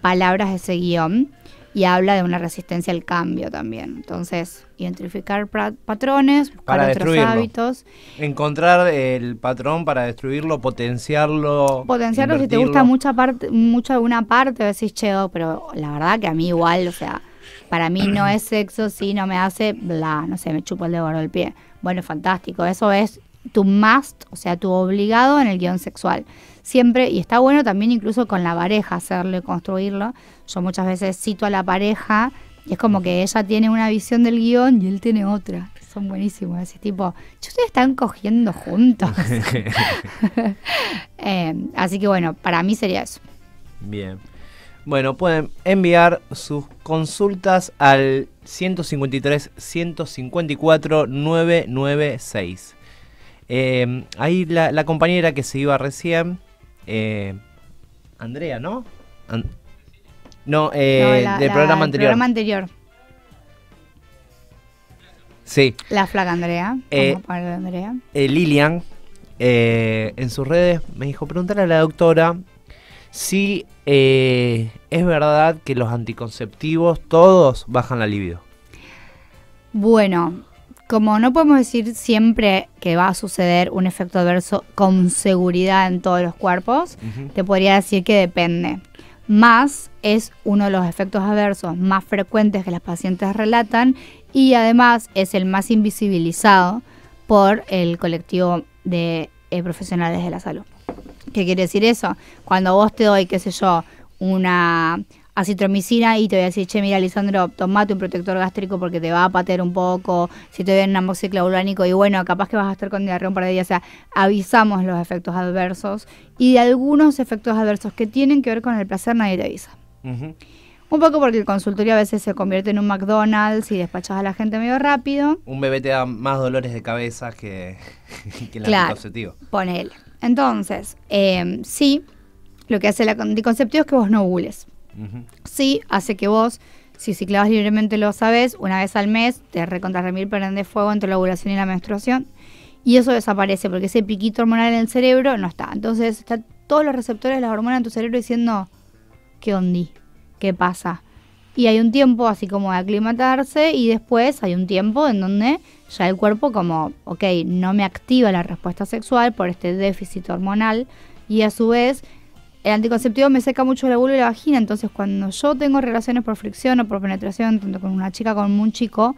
palabras ese guión. Y habla de una resistencia al cambio también. Entonces, identificar patrones, otros hábitos. Encontrar el patrón para destruirlo, potenciarlo. Potenciarlo si te gusta mucha parte, mucho una parte, decís, che, oh, pero la verdad que a mí igual, o sea, para mí no es sexo si no me hace, bla, no sé, me chupo el dedo del pie. Bueno, fantástico, eso es tu must, o sea, tu obligado en el guión sexual. Siempre, y está bueno también incluso con la pareja hacerle, construirlo. Yo muchas veces cito a la pareja y es como que ella tiene una visión del guión y él tiene otra. Son buenísimos. Así tipo, ustedes están cogiendo juntos. Eh, así que bueno, para mí sería eso. Bien. Bueno, pueden enviar sus consultas al 153 154 996. Eh, ahí la, compañera que se iba recién, eh, Andrea, ¿no? no, eh, del programa anterior. anterior. Sí. La flaca Andrea. Eh, Andrea. Eh, Lilian, en sus redes me dijo, preguntarle a la doctora si es verdad que los anticonceptivos todos bajan la libido. Bueno, como no podemos decir siempre que va a suceder un efecto adverso con seguridad en todos los cuerpos, te podría decir que depende. Más es uno de los efectos adversos más frecuentes que las pacientes relatan y además es el más invisibilizado por el colectivo de eh, profesionales de la salud. ¿Qué quiere decir eso? Cuando vos te doy, qué sé yo, una acitromicina y te voy a decir, che, mira, Lisandro, tomate un protector gástrico porque te va a patear un poco, si te viene amoxicla uránico y bueno, capaz que vas a estar con diarrea un par de días, o sea, avisamos los efectos adversos y de algunos efectos adversos que tienen que ver con el placer nadie te avisa. Un poco porque el consultorio a veces se convierte en un McDonald's y despachas a la gente medio rápido. Un bebé te da más dolores de cabeza que, que el claro, Ponele. Entonces, em, sí, lo que hace el anticonceptivo es que vos no bules Sí, hace que vos, si ciclabas libremente lo sabes una vez al mes te recontra remil prende fuego entre la ovulación y la menstruación. Y eso desaparece porque ese piquito hormonal en el cerebro no está. Entonces están todos los receptores de las hormonas en tu cerebro diciendo, ¿qué ondi? ¿Qué pasa? Y hay un tiempo así como de aclimatarse y después hay un tiempo en donde ya el cuerpo como, ok, no me activa la respuesta sexual por este déficit hormonal y a su vez el anticonceptivo me seca mucho la vulva y la vagina, entonces cuando yo tengo relaciones por fricción o por penetración, tanto con una chica como con un chico,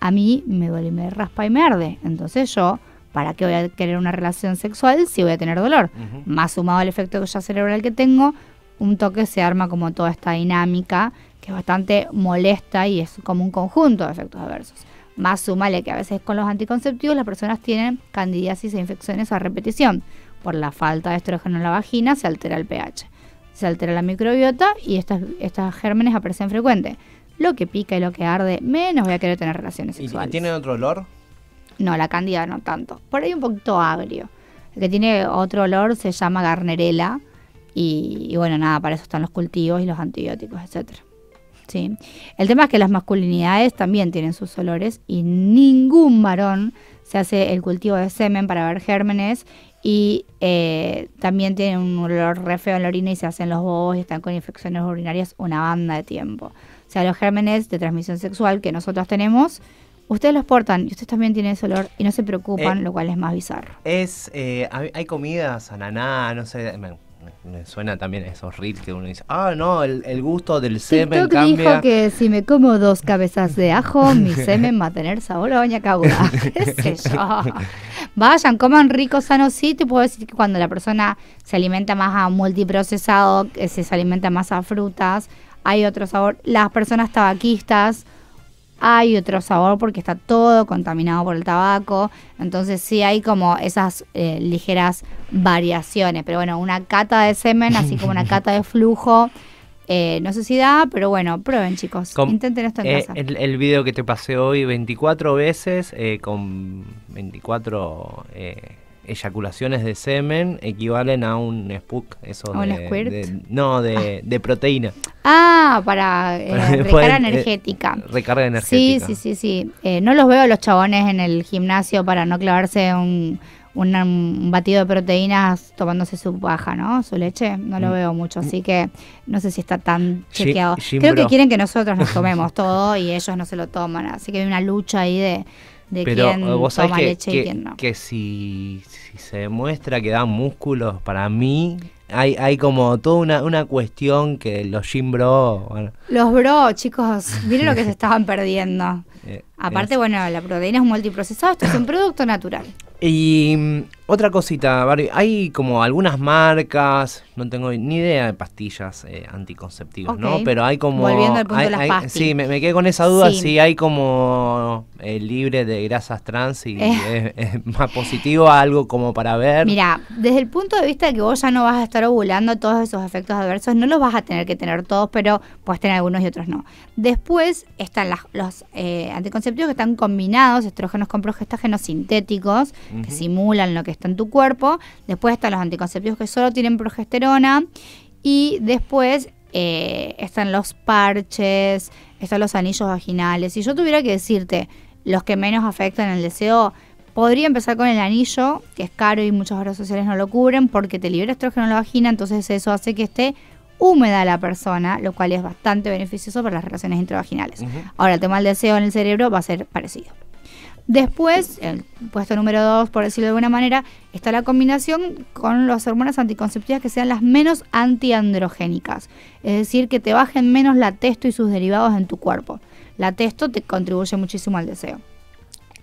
a mí me duele, me raspa y me arde. Entonces yo, ¿para qué voy a querer una relación sexual si voy a tener dolor? Más sumado al efecto ya cerebral que tengo, un toque se arma como toda esta dinámica que es bastante molesta y es como un conjunto de efectos adversos. Más sumale que a veces con los anticonceptivos las personas tienen candidiasis e infecciones a repetición por la falta de estrógeno en la vagina, se altera el pH. Se altera la microbiota y estas, estas gérmenes aparecen frecuentes. Lo que pica y lo que arde, menos voy a querer tener relaciones sexuales. ¿Y tiene otro olor? No, la cándida no tanto. Por ahí un poquito agrio. El que tiene otro olor se llama garnerela. Y, bueno, nada, para eso están los cultivos y los antibióticos, etcétera. Sí. El tema es que las masculinidades también tienen sus olores y ningún varón se hace el cultivo de semen para ver gérmenes y eh, también tienen un olor re feo en la orina y se hacen los bobos y están con infecciones urinarias una banda de tiempo. O sea, los gérmenes de transmisión sexual que nosotros tenemos, ustedes los portan y ustedes también tienen ese olor y no se preocupan, eh, lo cual es más bizarro. Es, eh, hay comidas, ananá, no sé, suena también esos que uno dice, ah, no, el, gusto del semen TikTok dijo que si me como dos cabezas de ajo, mi semen va a tener sabor a baña cauda. Vayan, coman rico, sano, sí. Te puedo decir que cuando la persona se alimenta más a multiprocesado, que eh, se alimenta más a frutas, hay otro sabor. Las personas tabaquistas hay otro sabor porque está todo contaminado por el tabaco. Entonces sí hay como esas eh, ligeras variaciones. Pero bueno, una cata de semen, así como una cata de flujo. Eh, no sé si da, pero bueno, prueben chicos. Intenten esto en eh, casa. El, el, video que te pasé hoy 24 veces con 24 eyaculaciones de semen equivalen a un spook, eso de, no, ah. de, proteína. Ah, para, eh, recarga eh, energética. recarga energética. Sí, sí, sí, sí. Eh, no los veo a los chabones en el gimnasio para no clavarse un, un, batido de proteínas tomándose su paja, ¿no? Su leche. No lo mm. veo mucho, así que no sé si está tan chequeado. Creo que quieren que nosotros nos tomemos todo y ellos no se lo toman, así que hay una lucha ahí de pero eh, vos sabés que, que, si, si se demuestra que dan músculos, para mí hay, como toda una, cuestión que los gym Bro. Los Bro, chicos, miren lo que se estaban perdiendo. Eh, Aparte, bueno, la proteína es multiprocesada esto es un producto natural. Y mm, otra cosita, hay como algunas marcas, no tengo ni idea de pastillas eh, anticonceptivas, ¿no? Pero hay como... Volviendo al punto de las Sí, me, quedé con esa duda, si hay como eh, libre de grasas trans y es, más positivo algo como para ver. Mira, desde el punto de vista de que vos ya no vas a estar estar ovulando todos esos efectos adversos. No los vas a tener que tener todos, pero puedes tener algunos y otros no. Después están los eh, anticonceptivos que están combinados, estrógenos con progestágenos sintéticos, que simulan lo que está en tu cuerpo. Después están los anticonceptivos que solo tienen progesterona. Y después eh, están los parches, están los anillos vaginales. Si yo tuviera que decirte los que menos afectan el deseo, Podría empezar con el anillo, que es caro y muchas horas sociales no lo cubren porque te libera estrógeno en la vagina, entonces eso hace que esté húmeda la persona, lo cual es bastante beneficioso para las relaciones intravaginales. Ahora, el tema del deseo en el cerebro va a ser parecido. Después, el puesto número dos, por decirlo de alguna manera, está la combinación con las hormonas anticonceptivas que sean las menos antiandrogénicas, es decir, que te bajen menos la testo y sus derivados en tu cuerpo. La testo te contribuye muchísimo al deseo.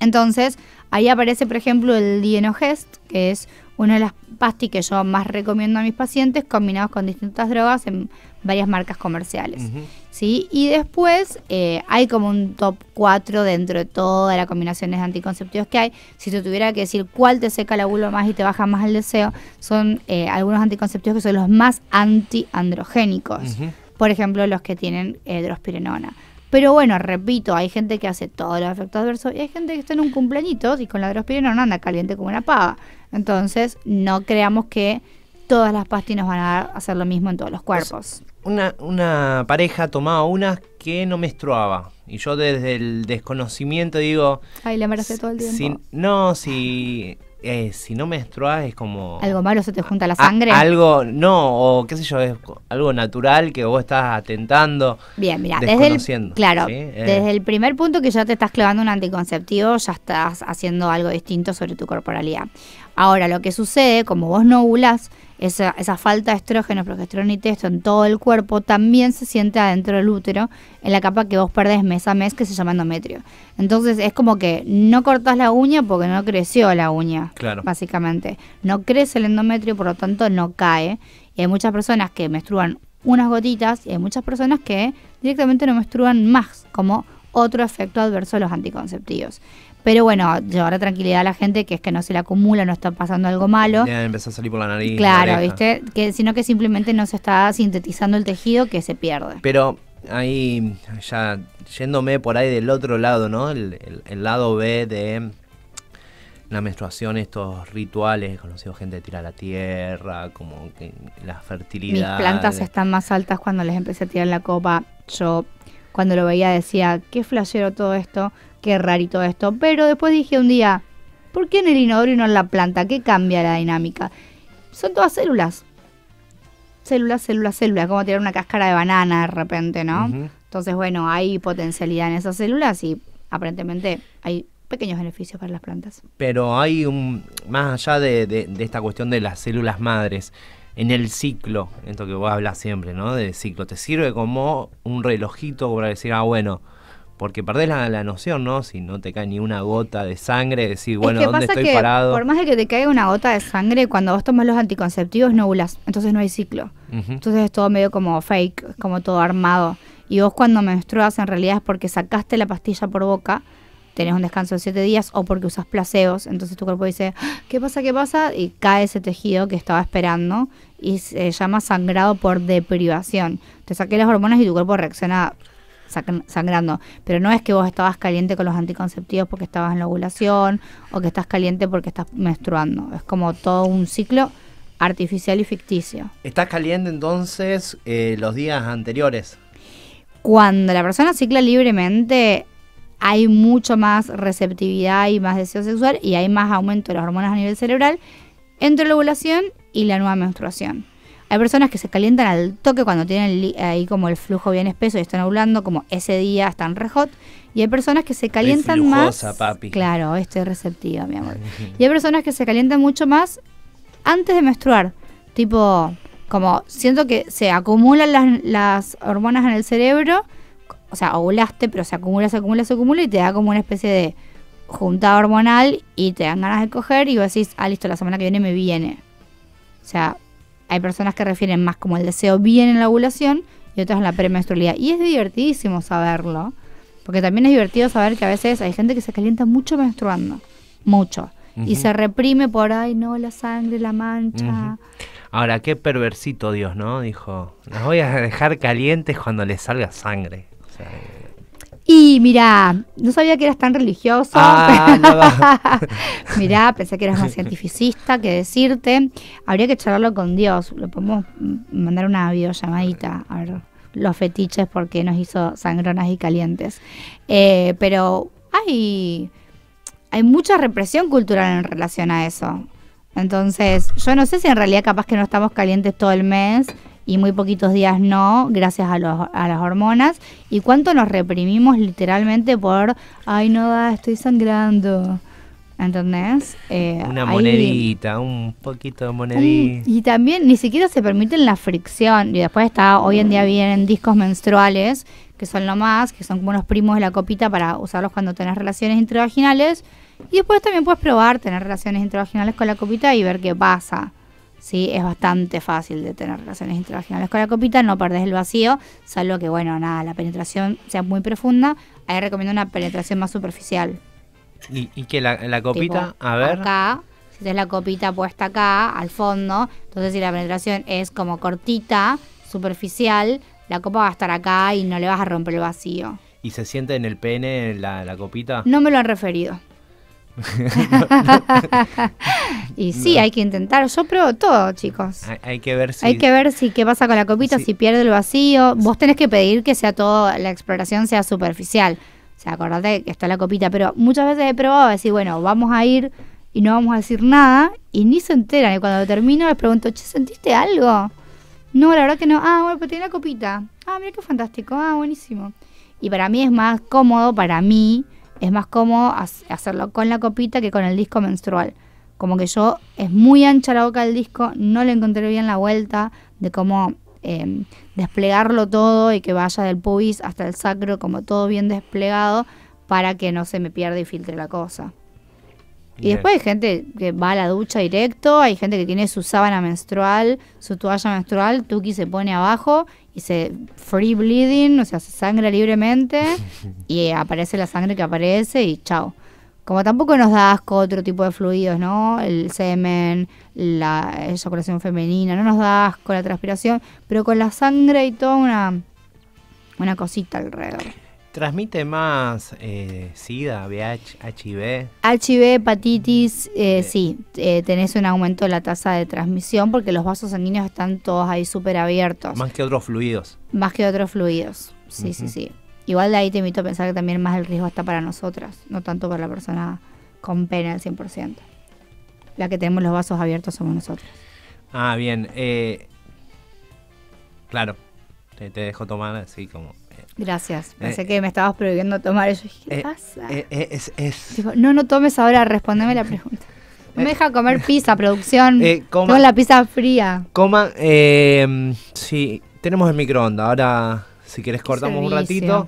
Entonces, ahí aparece, por ejemplo, el Dienogest, que es una de las pastis que yo más recomiendo a mis pacientes, combinados con distintas drogas en varias marcas comerciales. ¿sí? Y después eh, hay como un top 4 dentro de todas las combinaciones de anticonceptivos que hay. Si te tuviera que decir cuál te seca la vulva más y te baja más el deseo, son eh, algunos anticonceptivos que son los más antiandrogénicos. Por ejemplo, los que tienen eh, drospirenona pero bueno, repito, hay gente que hace todos los efectos adversos y hay gente que está en un cumpleañito y con la drospirina no anda caliente como una pava. Entonces, no creamos que todas las pastillas van a hacer lo mismo en todos los cuerpos. Una, pareja tomaba una que no menstruaba. Y yo desde el desconocimiento digo... Ay, le embaracé todo el tiempo. no, si eh, si no menstruas es como... Algo malo se te junta la sangre. algo, no, o qué sé yo, es algo natural que vos estás atentando. Bien, mira, desde claro, eh. desde el primer punto que ya te estás clavando un anticonceptivo, ya estás haciendo algo distinto sobre tu corporalidad. Ahora, lo que sucede, como vos no ovulás, esa, falta de estrógeno, progesterona y testo en todo el cuerpo también se siente adentro del útero, en la capa que vos perdés mes a mes, que se llama endometrio. Entonces es como que no cortás la uña porque no creció la uña, claro. básicamente. No crece el endometrio, por lo tanto no cae. Y hay muchas personas que menstruan unas gotitas y hay muchas personas que directamente no menstruan más, como otro efecto adverso de los anticonceptivos. Pero bueno, llevar tranquilidad a la gente, que es que no se le acumula, no está pasando algo malo. Ya empezó a salir por la nariz. Claro, ¿viste? Que, sino que simplemente no se está sintetizando el tejido que se pierde. Pero ahí, ya yéndome por ahí del otro lado, ¿no? El, lado B de la menstruación, estos rituales, conocido gente de tirar la tierra, como que la fertilidad. Mis plantas están más altas cuando les empecé a tirar la copa. Yo, cuando lo veía, decía, qué flashero todo esto qué rarito esto. Pero después dije un día, ¿por qué en el inodoro y no en la planta? ¿Qué cambia la dinámica? Son todas células. Células, células, células. Como tirar una cáscara de banana de repente, ¿no? Entonces, bueno, hay potencialidad en esas células y aparentemente hay pequeños beneficios para las plantas. Pero hay un, más allá de, esta cuestión de las células madres, en el ciclo, esto que vos hablas siempre, ¿no? De ciclo, te sirve como un relojito para decir, ah, bueno, porque perdés la, noción, ¿no? Si no te cae ni una gota de sangre, decir, bueno, ¿dónde pasa estoy parado? Por más de que te caiga una gota de sangre, cuando vos tomas los anticonceptivos no entonces no hay ciclo. Entonces es todo medio como fake, como todo armado. Y vos cuando menstruas en realidad es porque sacaste la pastilla por boca, tenés un descanso de siete días o porque usas placeos, entonces tu cuerpo dice, ah, ¿qué pasa? ¿Qué pasa? Y cae ese tejido que estaba esperando y se llama sangrado por deprivación. Te saqué las hormonas y tu cuerpo reacciona sangrando. Pero no es que vos estabas caliente con los anticonceptivos porque estabas en la ovulación o que estás caliente porque estás menstruando. Es como todo un ciclo artificial y ficticio. ¿Estás caliente entonces eh, los días anteriores? Cuando la persona cicla libremente hay mucho más receptividad y más deseo sexual y hay más aumento de las hormonas a nivel cerebral entre la ovulación y la nueva menstruación. Hay personas que se calientan al toque cuando tienen ahí como el flujo bien espeso y están ovulando, como ese día están re hot. Y hay personas que se calientan más. Papi. Claro, estoy receptiva, mi amor. y hay personas que se calientan mucho más antes de menstruar. Tipo, como siento que se acumulan las, las hormonas en el cerebro. O sea, ovulaste, pero se acumula, se acumula, se acumula y te da como una especie de juntada hormonal y te dan ganas de coger y vos decís, ah, listo, la semana que viene me viene. O sea, hay personas que refieren más como el deseo bien en la ovulación y otras en la premenstrualidad. Y es divertidísimo saberlo, porque también es divertido saber que a veces hay gente que se calienta mucho menstruando, mucho. Y se reprime por, ay, no, la sangre, la mancha. Ahora, qué perversito Dios, ¿no? Dijo, las voy a dejar calientes cuando les salga sangre. O sea, y mira, no sabía que eras tan religioso. Ah, mira, pensé que eras más cientificista, que decirte. Habría que charlarlo con Dios. Lo podemos mandar una videollamadita. A ver, los fetiches porque nos hizo sangronas y calientes. Eh, pero hay, hay mucha represión cultural en relación a eso. Entonces, yo no sé si en realidad capaz que no estamos calientes todo el mes y muy poquitos días no, gracias a, las hormonas. ¿Y cuánto nos reprimimos literalmente por, ay, no da, estoy sangrando? ¿Entendés? Eh, Una monedita, un poquito de monedita. Y también ni siquiera se permiten la fricción. Y después está, hoy en día vienen discos menstruales, que son lo más, que son como los primos de la copita para usarlos cuando tenés relaciones intravaginales. Y después también puedes probar tener relaciones intravaginales con la copita y ver qué pasa. ¿sí? Es bastante fácil de tener relaciones intravaginales con la copita, no perdés el vacío, salvo que, bueno, nada, la penetración sea muy profunda. Ahí recomiendo una penetración más superficial. ¿Y, que la, copita, a ver? Acá, si tenés la copita puesta acá, al fondo, entonces si la penetración es como cortita, superficial, la copa va a estar acá y no le vas a romper el vacío. ¿Y se siente en el pene la, la copita? No me lo han referido. y sí, hay que intentar. Yo pruebo todo, chicos. Hay, que ver si. Hay que ver si qué pasa con la copita, si pierde el vacío. Vos tenés que pedir que sea todo, la exploración sea superficial. O sea, acordate que está la copita, pero muchas veces he probado a decir, bueno, vamos a ir y no vamos a decir nada, y ni se enteran. Y cuando termino les pregunto, che, ¿sentiste algo? No, la verdad que no. Ah, bueno, pero tiene la copita. Ah, mira qué fantástico. Ah, buenísimo. Y para mí es más cómodo, para mí, es más cómodo hacerlo con la copita que con el disco menstrual. Como que yo, es muy ancha la boca del disco, no le encontré bien la vuelta de cómo em, desplegarlo todo y que vaya del pubis hasta el sacro, como todo bien desplegado, para que no se me pierda y filtre la cosa. Y después hay gente que va a la ducha directo, hay gente que tiene su sábana menstrual, su toalla menstrual, Tuki se pone abajo Dice free bleeding, o sea, se sangra libremente y aparece la sangre que aparece y chao. Como tampoco nos da asco otro tipo de fluidos, ¿no? El semen, la eyaculación femenina, no nos da asco la transpiración, pero con la sangre y toda una, una cosita alrededor. ¿Transmite más eh, SIDA, VIH, HIV? HIV, hepatitis, eh, sí, eh, tenés un aumento de la tasa de transmisión porque los vasos sanguíneos están todos ahí súper abiertos. Más que otros fluidos. Más que otros fluidos, sí, sí, sí. Igual de ahí te invito a pensar que también más el riesgo está para nosotras, no tanto para la persona con pena al 100%. La que tenemos los vasos abiertos somos nosotros. Ah, bien. Eh, claro, te dejo tomar así como... Gracias. Eh, Pensé que me estabas prohibiendo tomar. eso ¿qué eh, pasa? Eh, no, no tomes ahora, respondeme la pregunta. me deja comer pizza, producción. Coma, la pizza fría. Coma, sí, tenemos el microondas. Ahora, si quieres, cortamos un ratito.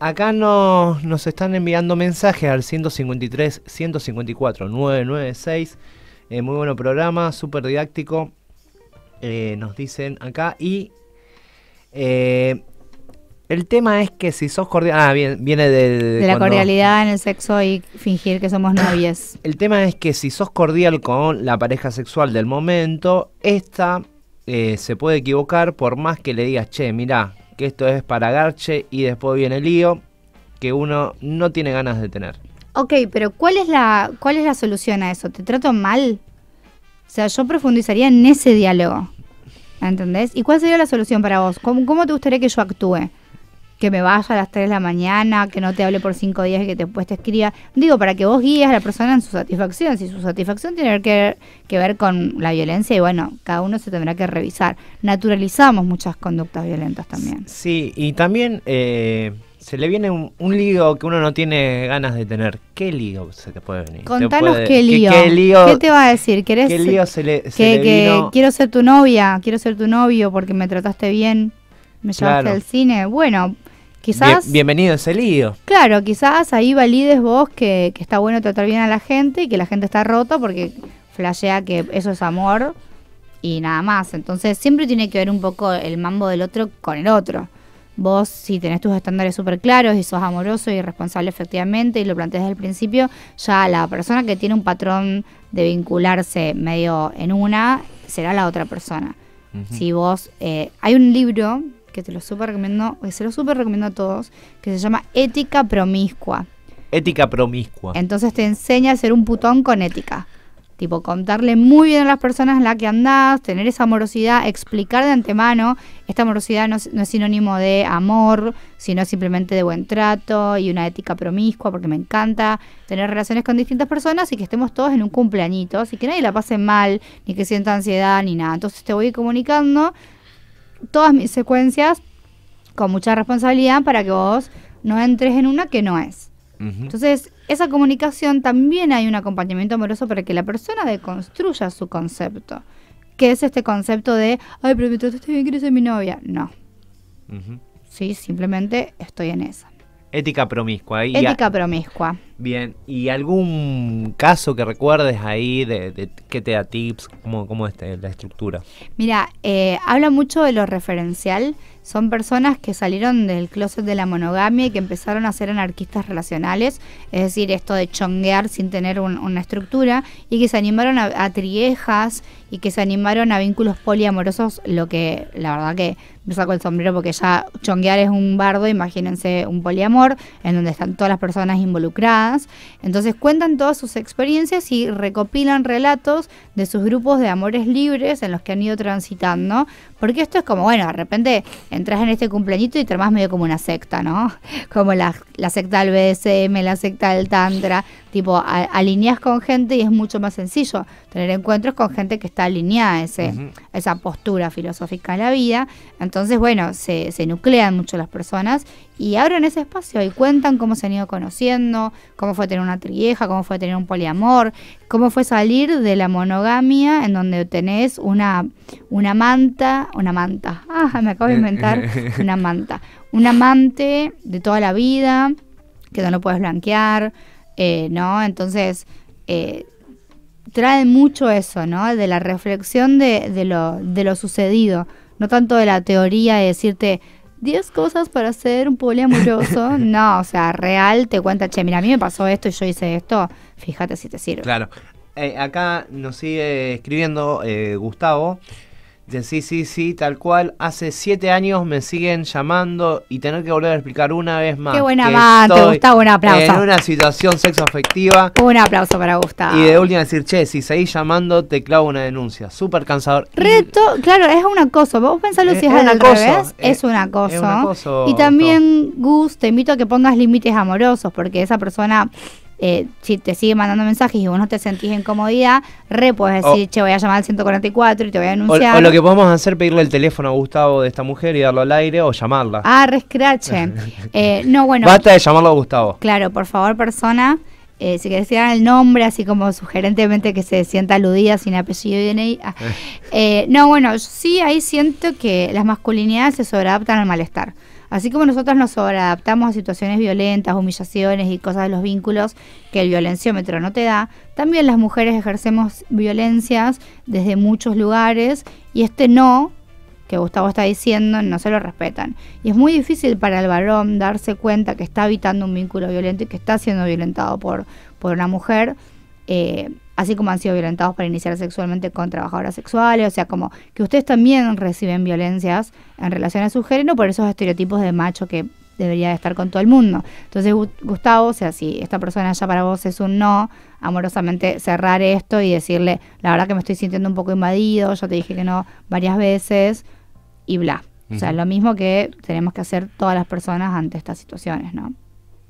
acá nos, están enviando mensajes al 153 154 996. muy bueno programa, súper didáctico. nos dicen acá. Y el tema es que si sos cordial. Ah, viene de. De, la cordialidad en el sexo y fingir que somos novias. El tema es que si sos cordial con la pareja sexual del momento, esta eh, se puede equivocar por más que le digas, che, mirá, que esto es para garche y después viene el lío que uno no tiene ganas de tener. Ok, pero ¿cuál es la, cuál es la solución a eso? ¿Te trato mal? O sea, yo profundizaría en ese diálogo. ¿Entendés? ¿Y cuál sería la solución para vos? cómo te gustaría que yo actúe? que me vaya a las 3 de la mañana, que no te hable por 5 días y que después te escriba. Digo, para que vos guíes a la persona en su satisfacción. Si su satisfacción tiene que ver, con la violencia, y bueno, cada uno se tendrá que revisar. Naturalizamos muchas conductas violentas también. Sí, y también eh, se le viene un, lío que uno no tiene ganas de tener. ¿Qué lío se te puede venir? Contanos qué, lío. Qué, te va a decir? ¿Quieres que quiero ser tu novia, quiero ser tu novio porque me trataste bien me llevaste al cine. Bueno, quizás... bienvenido a ese lío. Claro, quizás ahí valides vos que, está bueno tratar bien a la gente y que la gente está rota porque flashea que eso es amor y nada más. Entonces siempre tiene que ver un poco el mambo del otro con el otro. Vos si tenés tus estándares súper claros y sos amoroso y responsable efectivamente y lo planteas desde el principio, ya la persona que tiene un patrón de vincularse medio en una será la otra persona. Si vos... Eh, hay un libro que te lo super recomiendo, eh, se lo super recomiendo a todos, que se llama Ética Promiscua. Ética Promiscua. Entonces te enseña a ser un putón con ética. Tipo, contarle muy bien a las personas en las que andás, tener esa amorosidad, explicar de antemano. Esta amorosidad no es, sinónimo de amor, sino simplemente de buen trato y una ética promiscua, porque me encanta tener relaciones con distintas personas y que estemos todos en un cumpleañito, así que nadie la pase mal, ni que sienta ansiedad, ni nada. Entonces te voy comunicando todas mis secuencias con mucha responsabilidad para que vos no entres en una que no es. Entonces, esa comunicación también hay un acompañamiento amoroso para que la persona deconstruya su concepto. Que es este concepto de, ay, pero me trataste bien, quieres ser mi novia. No. Sí, simplemente estoy en esa. Ética promiscua. Ética promiscua. Bien, ¿y algún caso que recuerdes ahí de, de que te da tips? ¿Cómo, cómo es este, la estructura? Mira, eh, habla mucho de lo referencial. Son personas que salieron del closet de la monogamia y que empezaron a ser anarquistas relacionales, es decir, esto de chonguear sin tener una estructura, y que se animaron a, a triejas y que se animaron a vínculos poliamorosos, lo que la verdad que me saco el sombrero porque ya chonguear es un bardo, imagínense un poliamor, en donde están todas las personas involucradas entonces cuentan todas sus experiencias y recopilan relatos de sus grupos de amores libres en los que han ido transitando porque esto es como, bueno, de repente entras en este cumpleañito y te armas medio como una secta, ¿no? Como la, la secta del BDSM, la secta del Tantra. Tipo, alineas con gente y es mucho más sencillo tener encuentros con gente que está alineada a, ese, esa postura filosófica de la vida. Entonces, bueno, se, se nuclean mucho las personas y abren ese espacio y cuentan cómo se han ido conociendo, cómo fue tener una trieja, cómo fue tener un poliamor, cómo fue salir de la monogamia en donde tenés una, una manta, una manta, ah, me acabo de eh, inventar eh, eh. una manta, un amante de toda la vida que no lo puedes blanquear, ¿no? Entonces, trae mucho eso, ¿no? De la reflexión de, de, lo, de lo sucedido, no tanto de la teoría de decirte, 10 cosas para ser un poliamoroso. no, o sea, real te cuenta, che, mira, a mí me pasó esto y yo hice esto. Fíjate si te sirve. Claro. Eh, acá nos sigue escribiendo eh, Gustavo sí, sí, sí, tal cual. Hace siete años me siguen llamando y tener que volver a explicar una vez más. Qué buena amante, Gustavo, un aplauso. En una situación sexoafectiva. Un aplauso para Gustavo. Y de última decir, che, si seguís llamando, te clavo una denuncia. Súper cansador. Reto, claro, es un acoso. Vos a pensarlo si es, al Es, es, un acoso. Es un acoso. Y también, Gus, te invito a que pongas límites amorosos, porque esa persona eh, si te sigue mandando mensajes y vos no te sentís en re puedes decir, che, voy a llamar al 144 y te voy a denunciar. O, lo que podemos hacer, pedirle el teléfono a Gustavo de esta mujer y darlo al aire o llamarla. Ah, rescrache. Eh. Eh, no, bueno. Basta de llamarlo a Gustavo. Claro, por favor, persona. Eh, si querés dar el nombre, así como sugerentemente que se sienta aludida sin apellido y DNI. Ah, no, bueno, sí ahí siento que las masculinidades se sobreadaptan al malestar. Así como nosotros nos sobreadaptamos a situaciones violentas, humillaciones y cosas de los vínculos que el violenciómetro no te da, también las mujeres ejercemos violencias desde muchos lugares y este no que Gustavo está diciendo no se lo respetan. Y es muy difícil para el varón darse cuenta que está habitando un vínculo violento y que está siendo violentado por, por una mujer. Eh, así como han sido violentados para iniciar sexualmente con trabajadoras sexuales, o sea, como que ustedes también reciben violencias en relación a su género por esos estereotipos de macho que debería de estar con todo el mundo. Entonces, Gustavo, o sea, si esta persona ya para vos es un no, amorosamente cerrar esto y decirle, la verdad que me estoy sintiendo un poco invadido, yo te dije que no varias veces y bla. O sea, lo mismo que tenemos que hacer todas las personas ante estas situaciones, ¿no?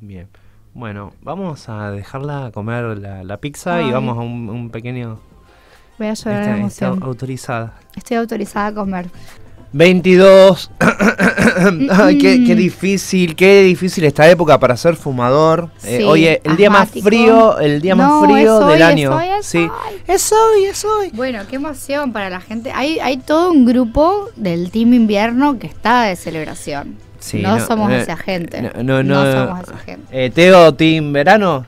Bien. Bueno, vamos a dejarla comer la, pizza y vamos a un, pequeño. Voy a llorar emoción. autorizada. Estoy autorizada a comer. 22. Mm. qué, difícil, qué difícil esta época para ser fumador. Eh, oye, el día más frío, el día más frío del año. Es hoy, sí. Es hoy, es hoy. Bueno, qué emoción para la gente. hay todo un grupo del Team Invierno que está de celebración no, somos esa gente. No, eh, no, Teo, Team Verano.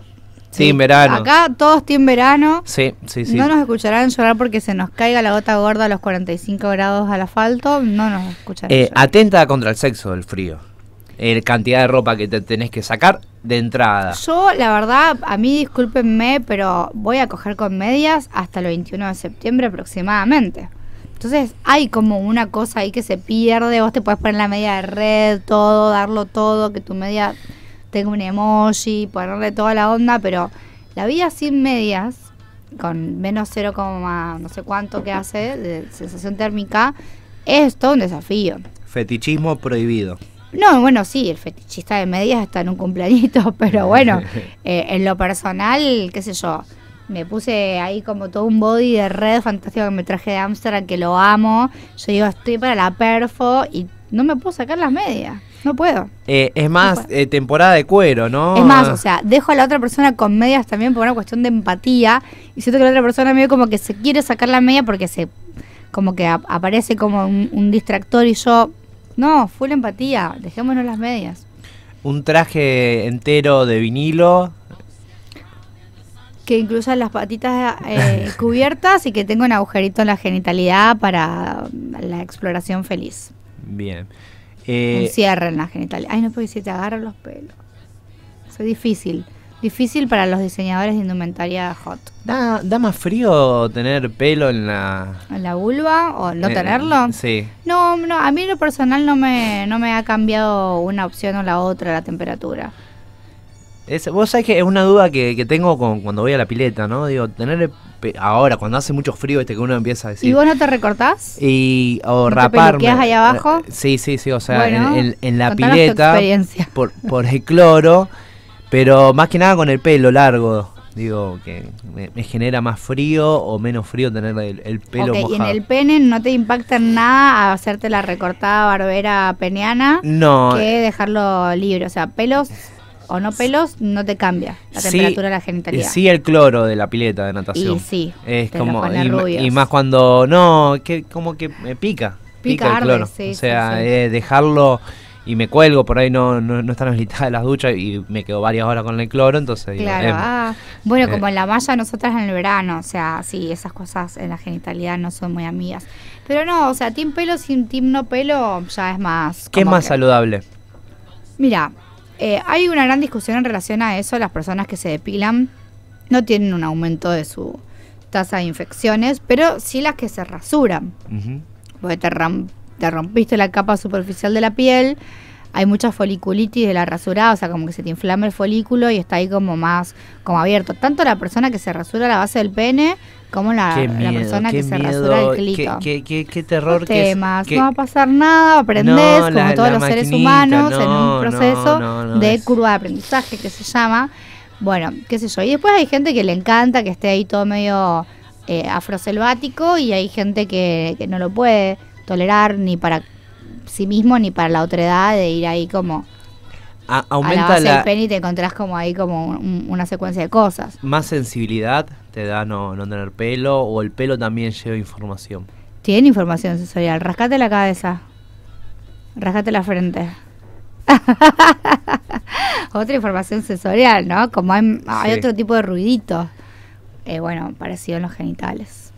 Sí, Verano. Acá todos Team Verano. Sí, sí, sí. No nos escucharán llorar porque se nos caiga la gota gorda a los 45 grados al asfalto. No nos escucharán. Eh, atenta contra el sexo, el frío. El cantidad de ropa que te tenés que sacar de entrada. Yo, la verdad, a mí discúlpenme, pero voy a coger con medias hasta el 21 de septiembre aproximadamente. Entonces hay como una cosa ahí que se pierde, vos te puedes poner la media de red, todo, darlo todo, que tu media tenga un emoji, ponerle toda la onda, pero la vida sin medias, con menos 0, no sé cuánto que hace de sensación térmica, es todo un desafío. Fetichismo prohibido. No, bueno, sí, el fetichista de medias está en un cumpleañito, pero bueno, eh, en lo personal, qué sé yo, me puse ahí como todo un body de red fantástico que me traje de Amsterdam, que lo amo. Yo digo, estoy para la perfo y no me puedo sacar las medias. No puedo. Eh, es más, eh, temporada de cuero, ¿no? Es más, o sea, dejo a la otra persona con medias también por una cuestión de empatía. Y siento que la otra persona ve como que se quiere sacar la media porque se. como que aparece como un, un, distractor y yo. No, fue la empatía. Dejémonos las medias. Un traje entero de vinilo que incluso las patitas eh, cubiertas y que tenga un agujerito en la genitalidad para la exploración feliz. Bien. un eh, cierre en la genitalidad. Ay, no, porque si te agarro los pelos. es difícil. Difícil para los diseñadores de indumentaria hot. ¿Da, más frío tener pelo en la... ¿En la vulva o no tenerlo? Sí. No, no, a mí lo personal no me, no me ha cambiado una opción o la otra la temperatura vos sabés que es una duda que, tengo con, cuando voy a la pileta, ¿no? Digo, tener ahora, cuando hace mucho frío, este que uno empieza a decir. ¿Y vos no te recortás? Y, o ¿No raparme. ahí eh, abajo? Sí, sí, sí, o sea, en, la pileta. Por, por el cloro, pero más que nada con el pelo largo. Digo, que me, genera más frío o menos frío tener el, pelo okay, mojado. ¿Y en el pene no te impacta en nada hacerte la recortada barbera peneana No. Que eh, dejarlo libre. O sea, pelos o no pelos, no te cambia la temperatura de la genitalidad. Sí, el cloro de la pileta de natación. Y sí, es como y, más cuando no, como que me pica, pica, el cloro. o sea, eh, dejarlo y me cuelgo, por ahí no, están habilitadas las duchas y me quedo varias horas con el cloro, entonces... Claro, em, ah, bueno, eh. como en la malla nosotras en el verano, o sea, sí, esas cosas en la genitalidad no son muy amigas. Pero no, o sea, team pelo sin team no pelo ya es más... ¿Qué es más saludable? Mira, eh, hay una gran discusión en relación a eso. Las personas que se depilan no tienen un aumento de su tasa de infecciones, pero sí las que se rasuran. Porque te rompiste la capa superficial de la piel hay mucha foliculitis de la rasurada, o sea, como que se te inflama el folículo y está ahí como más como abierto. Tanto la persona que se rasura la base del pene como la, persona que se rasura el clito. Qué, qué, qué terror. no va a pasar nada, aprendes como todos los seres humanos en un proceso de curva de aprendizaje que se llama. Bueno, qué sé yo. Y después hay gente que le encanta que esté ahí todo medio eh, selvático, y hay gente que, que no lo puede tolerar ni para sí mismo ni para la otra edad de ir ahí como aumenta la pene y te encontrás como ahí como una secuencia de cosas. Más sensibilidad te da no, tener pelo o el pelo también lleva información. Tiene información sensorial. Rascate la cabeza. Rascate la frente. Otra información sensorial, ¿no? Como hay, otro tipo de ruidito. Eh, bueno, parecido en los genitales.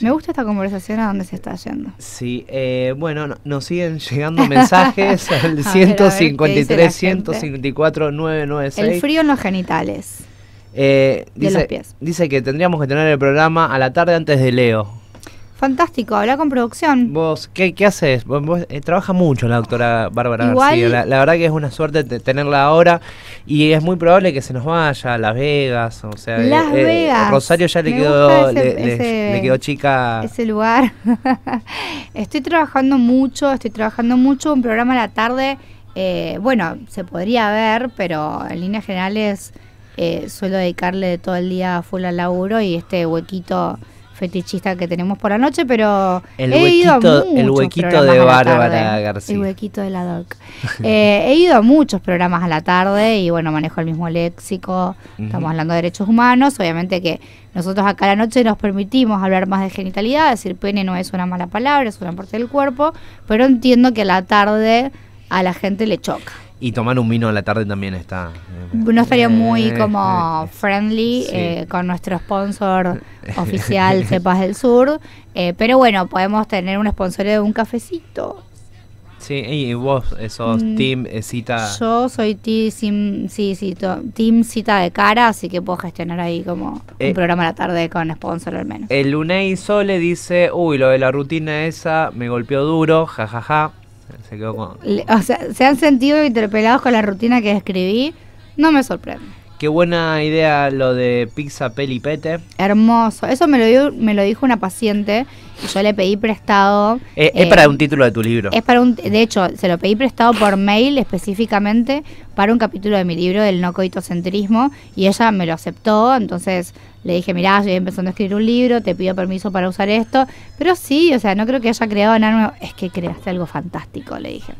Me gusta esta conversación a dónde se está yendo. Sí, eh, bueno, nos siguen llegando mensajes al 153, 154, 996. El frío en los genitales. Eh, de los pies. dice que tendríamos que tener el programa a la tarde antes de Leo. Fantástico, habla con producción. ¿Vos qué, qué haces? Eh, trabaja mucho la doctora Bárbara García. La, verdad que es una suerte tenerla ahora y es muy probable que se nos vaya a Las Vegas. O eh, Las eh, Vegas. Rosario ya le quedó, le, quedó chica. Ese lugar. estoy trabajando mucho, estoy trabajando mucho. Un programa a la tarde, bueno, se podría ver, pero en líneas generales suelo dedicarle todo el día full al laburo y este huequito Fetichista que tenemos por la noche, pero el he huequito, ido el huequito de Bárbara García. El huequito de la doc. Eh, he ido a muchos programas a la tarde y bueno, manejo el mismo léxico. Estamos hablando de derechos humanos. Obviamente que nosotros acá a la noche nos permitimos hablar más de genitalidad, decir pene no es una mala palabra, es una parte del cuerpo, pero entiendo que a la tarde a la gente le choca. Y tomar un vino a la tarde también está. Eh, no estaría muy como friendly eh, con nuestro sponsor oficial Cepas del Sur. Eh, pero bueno, podemos tener un sponsor de un cafecito. Sí, y vos esos mm, Team Cita. Yo soy Team, Cita de cara, así que puedo gestionar ahí como un programa la tarde con sponsor al menos. El Lunei Sole dice: Uy, lo de la rutina esa me golpeó duro, jajaja. Se o sea, se han sentido interpelados con la rutina que escribí, no me sorprende. Qué buena idea lo de pizza peli pete. Hermoso. Eso me lo, me lo dijo una paciente y yo le pedí prestado. Eh, es, para eh, un título de tu libro. Es para un, de hecho, se lo pedí prestado por mail específicamente para un capítulo de mi libro del no coitocentrismo y ella me lo aceptó. Entonces le dije, mirá, estoy empezando a escribir un libro, te pido permiso para usar esto. Pero sí, o sea, no creo que haya creado nada nuevo. Es que creaste algo fantástico, le dije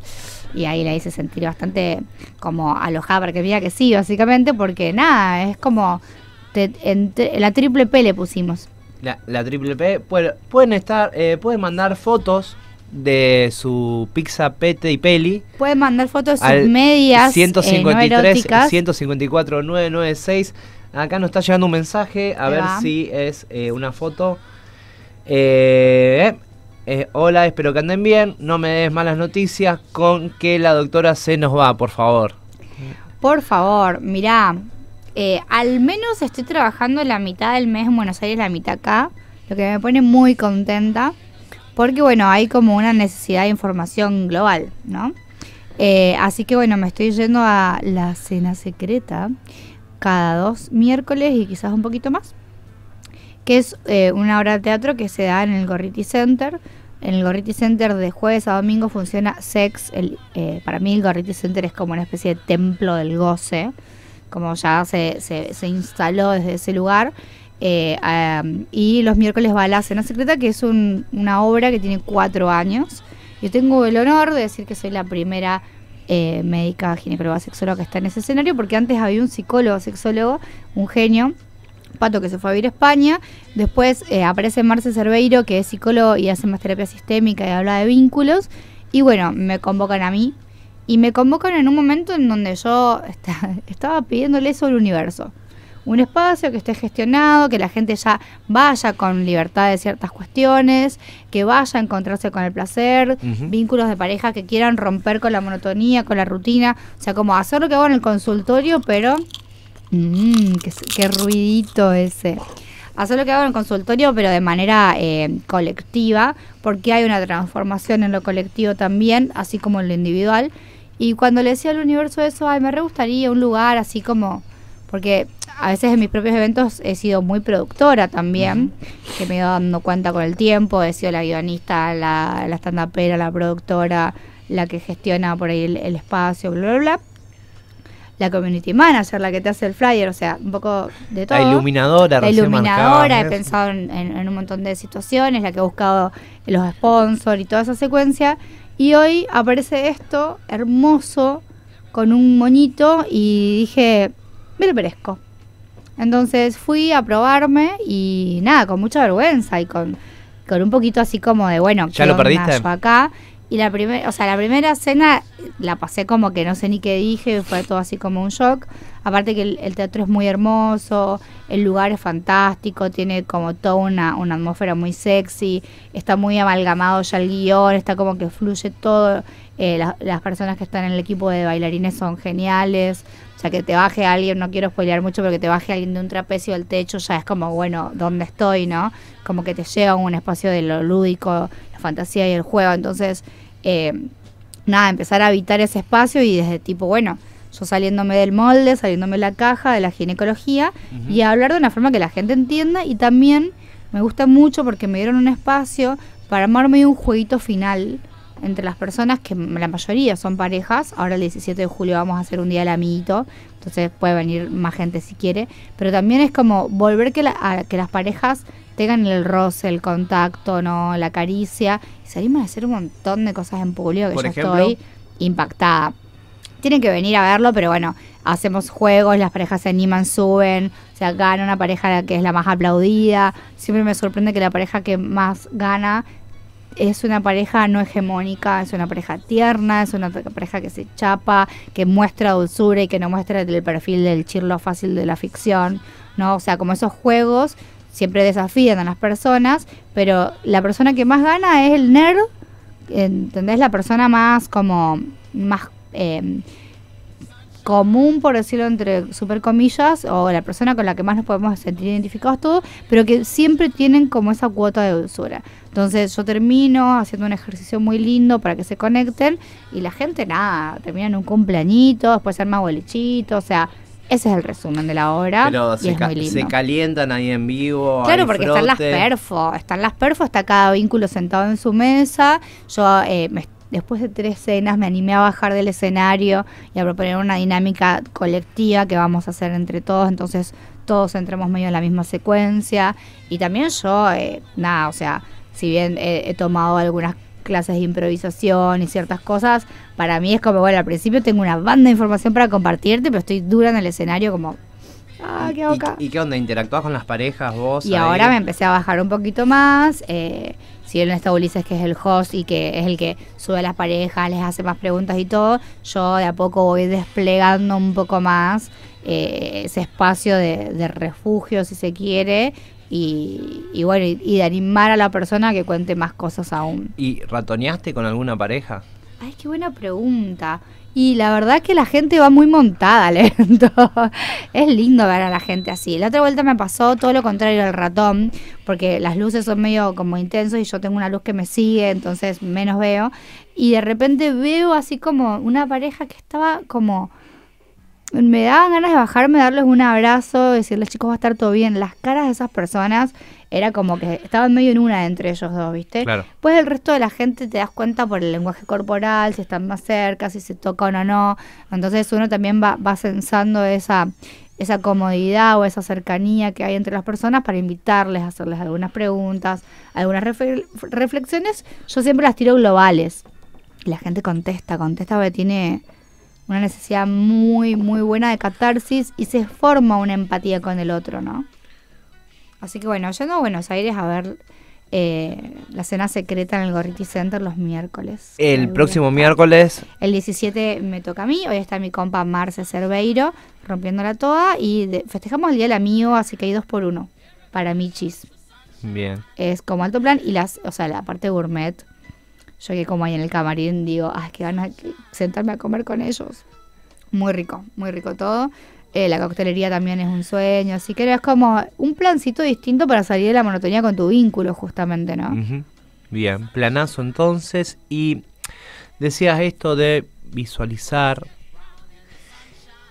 y ahí la hice sentir bastante como alojada para que viera que sí, básicamente, porque nada, es como la triple P le pusimos. La, triple P, pueden estar, eh, pueden mandar fotos de su pizza pete y peli. Pueden mandar fotos de al medias 153 154 996. Acá nos está llegando un mensaje, a ver si es eh, una foto. Eh, eh eh, hola, espero que anden bien. No me des malas noticias con que la doctora se nos va, por favor. Por favor, mirá, eh, al menos estoy trabajando la mitad del mes en Buenos Aires, la mitad acá, lo que me pone muy contenta, porque bueno, hay como una necesidad de información global, ¿no? Eh, así que bueno, me estoy yendo a la cena secreta cada dos miércoles y quizás un poquito más, que es una obra de teatro que se da en el Gorriti Center en el Gorriti Center de jueves a domingo funciona Sex. El, eh, para mí el Gorriti Center es como una especie de templo del goce, como ya se, se, instaló desde ese lugar. Eh, y los miércoles va la Cena Secreta, que es una obra que tiene cuatro años. Yo tengo el honor de decir que soy la primera eh, médica ginecóloga sexóloga que está en ese escenario, porque antes había un psicólogo sexólogo, un genio, Pato que se fue a vivir a España. Después eh, aparece Marce Cerveiro, que es psicólogo y hace más terapia sistémica y habla de vínculos. Y bueno, me convocan a mí. Y me convocan en un momento en donde yo estaba pidiéndole eso al universo. Un espacio que esté gestionado, que la gente ya vaya con libertad de ciertas cuestiones, que vaya a encontrarse con el placer, vínculos de pareja que quieran romper con la monotonía, con la rutina. O sea, como hacer lo que hago en el consultorio, pero Mmm, qué, qué, ruidito ese. Hacer lo que hago en el consultorio, pero de manera eh, colectiva, porque hay una transformación en lo colectivo también, así como en lo individual. Y cuando le decía al universo eso, ay, me re gustaría un lugar así como. Porque a veces en mis propios eventos he sido muy productora también, que me he ido dando cuenta con el tiempo. He sido la guionista, la, la stand-upera, la productora, la que gestiona por ahí el, el espacio, bla, bla, bla la community manager, la que te hace el flyer, o sea, un poco de todo. La iluminadora, La iluminadora, he pensado en, un montón de situaciones, la que he buscado los sponsors y toda esa secuencia. Y hoy aparece esto hermoso con un moñito y dije, me lo merezco. Entonces fui a probarme y nada, con mucha vergüenza y con, con un poquito así como de, bueno, ¿Ya lo perdiste? acá. Y la primera, o sea, la primera cena la pasé como que no sé ni qué dije, fue todo así como un shock. Aparte que el, teatro es muy hermoso, el lugar es fantástico, tiene como toda una, una, atmósfera muy sexy, está muy amalgamado ya el guión, está como que fluye todo, eh, las personas que están en el equipo de bailarines son geniales, o sea, que te baje alguien, no quiero spoilear mucho, pero que te baje alguien de un trapecio al techo ya es como, bueno, ¿dónde estoy, no? Como que te llega a un espacio de lo lúdico fantasía y el juego. Entonces, eh, nada, empezar a habitar ese espacio y desde tipo, bueno, yo saliéndome del molde, saliéndome de la caja, de la ginecología, y hablar de una forma que la gente entienda y también me gusta mucho porque me dieron un espacio para armarme un jueguito final entre las personas que la mayoría son parejas. Ahora el 17 de julio vamos a hacer un día del amiguito, entonces puede venir más gente si quiere. Pero también es como volver que a que las parejas tengan el roce, el contacto, no la caricia. Y salimos a hacer un montón de cosas en público que yo estoy impactada. Tienen que venir a verlo, pero bueno, hacemos juegos, las parejas se animan, suben, o sea, gana una pareja que es la más aplaudida. Siempre me sorprende que la pareja que más gana es una pareja no hegemónica, es una pareja tierna, es una pareja que se chapa, que muestra dulzura y que no muestra el perfil del chirlo fácil de la ficción, ¿no? O sea, como esos juegos siempre desafían a las personas, pero la persona que más gana es el nerd, ¿entendés? La persona más como, más em, común, por decirlo entre super comillas, o la persona con la que más nos podemos sentir identificados todos, pero que siempre tienen como esa cuota de dulzura. Entonces yo termino haciendo un ejercicio muy lindo para que se conecten y la gente nada, terminan en un cumpleañito, después se arma bolichito, o sea, ese es el resumen de la obra. y se, es calientan ahí en vivo. Claro, porque están las perfo. Están las perfo, está cada vínculo sentado en su mesa. Yo eh, después de tres cenas me animé a bajar del escenario y a proponer una dinámica colectiva que vamos a hacer entre todos. Entonces todos entremos medio en la misma secuencia. Y también yo, eh, nada, o sea, si bien he, he tomado algunas clases de improvisación y ciertas cosas, para mí es como, bueno, al principio tengo una banda de información para compartirte, pero estoy dura en el escenario como... Ah, qué boca. ¿Y, qué onda? ¿Interactuás con las parejas vos? Y ahora me empecé a bajar un poquito más. Eh, si él está Ulises, que es el host y que es el que sube a las parejas, les hace más preguntas y todo, yo de a poco voy desplegando un poco más eh, ese espacio de refugio, si se quiere, y, bueno, y, de animar a la persona a que cuente más cosas aún. ¿Y ratoneaste con alguna pareja? Ay, qué buena pregunta. Y la verdad que la gente va muy montada lento. es lindo ver a la gente así. La otra vuelta me pasó todo lo contrario al ratón, porque las luces son medio como intensos y yo tengo una luz que me sigue, entonces menos veo. Y de repente veo así como una pareja que estaba como me daban ganas de bajarme, darles un abrazo, decirles chicos va a estar todo bien. Las caras de esas personas era como que estaban medio en una entre ellos dos, ¿viste? Claro. Pues el resto de la gente te das cuenta por el lenguaje corporal, si están más cerca, si se tocan o no. Entonces uno también va, va sensando esa, esa comodidad o esa cercanía que hay entre las personas para invitarles, hacerles algunas preguntas, algunas reflexiones. Yo siempre las tiro globales. Y la gente contesta, contesta porque tiene una necesidad muy, muy buena de catarsis y se forma una empatía con el otro, ¿no? Así que bueno, ando a Buenos Aires a ver eh, la cena secreta en el Gorriti Center los miércoles. El próximo miércoles. El 17 me toca a mí, hoy está mi compa Marce Cerveiro rompiéndola toda y festejamos el Día del Amigo, así que hay dos por uno para Michis. Bien. Es como alto plan y las, o sea, la parte gourmet yo que como ahí en el camarín digo, ah, que van a sentarme a comer con ellos. Muy rico, muy rico todo. Eh, la coctelería también es un sueño, así que es como un plancito distinto para salir de la monotonía con tu vínculo, justamente, ¿no? Bien, planazo entonces. Y decías esto de visualizar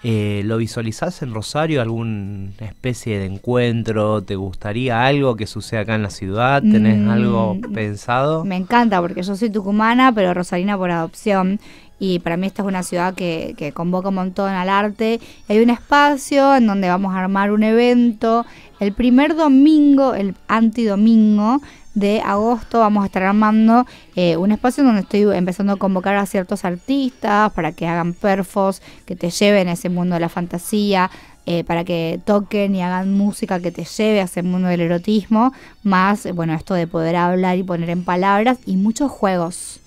eh, ¿Lo visualizás en Rosario? ¿Alguna especie de encuentro? ¿Te gustaría algo que suceda acá en la ciudad? ¿Tenés mm, algo pensado? Me encanta porque yo soy tucumana, pero rosarina por adopción. Y para mí esta es una ciudad que, que convoca un montón al arte. Hay un espacio en donde vamos a armar un evento el primer domingo, el antidomingo de agosto vamos a estar armando eh, un espacio donde estoy empezando a convocar a ciertos artistas para que hagan perfos, que te lleven a ese mundo de la fantasía, eh, para que toquen y hagan música que te lleve a ese mundo del erotismo, más, bueno, esto de poder hablar y poner en palabras y muchos juegos.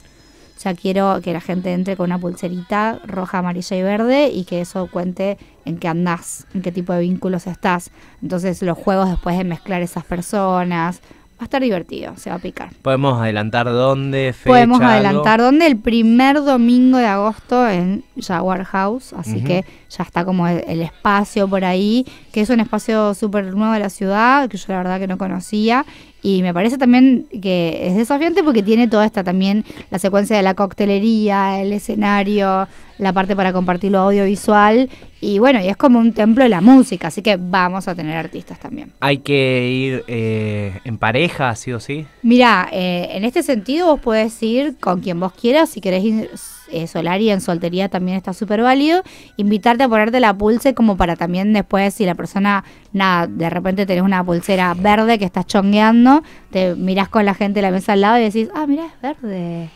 ya quiero que la gente entre con una pulserita roja, amarilla y verde y que eso cuente en qué andás, en qué tipo de vínculos estás. Entonces los juegos después de mezclar esas personas, Va a estar divertido, se va a picar. ¿Podemos adelantar dónde? Fecha, Podemos adelantar dónde. El primer domingo de agosto en Jaguar House, así que ya está como el, el, espacio por ahí, que es un espacio súper nuevo de la ciudad, que yo la verdad que no conocía y me parece también que es desafiante porque tiene toda esta también la secuencia de la coctelería, el escenario, la parte para compartir lo audiovisual. Y bueno, y es como un templo de la música, así que vamos a tener artistas también. ¿Hay que ir eh, en pareja, sí o sí? Mira, eh, en este sentido vos podés ir con quien vos quieras, si querés ir eh, solar y en soltería también está súper válido. Invitarte a ponerte la pulse como para también después, si la persona, nada, de repente tenés una pulsera verde que estás chongueando, te mirás con la gente de la mesa al lado y decís, ah, mira, es verde,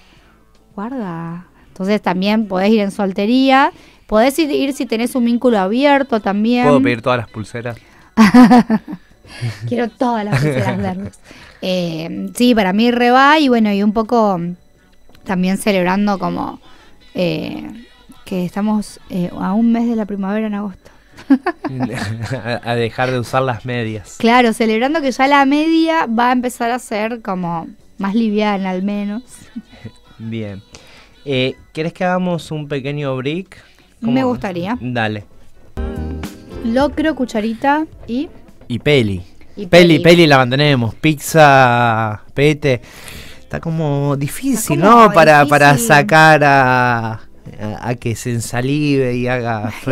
guarda. Entonces también podés ir en soltería, podés ir, si tenés un vínculo abierto también. ¿Puedo pedir todas las pulseras? Quiero todas las pulseras verdes. Eh, sí, para mí reba y bueno, y un poco también celebrando como eh, que estamos eh, a un mes de la primavera en agosto. a dejar de usar las medias. Claro, celebrando que ya la media va a empezar a ser como más liviana al menos. Bien. Eh, que hagamos un pequeño break? Me gustaría. Dale. Locro, cucharita y... peli. Y peli, peli, peli la mantenemos. Pizza, pete como difícil, ¿no? Para, para sacar a, a, que se ensalive y haga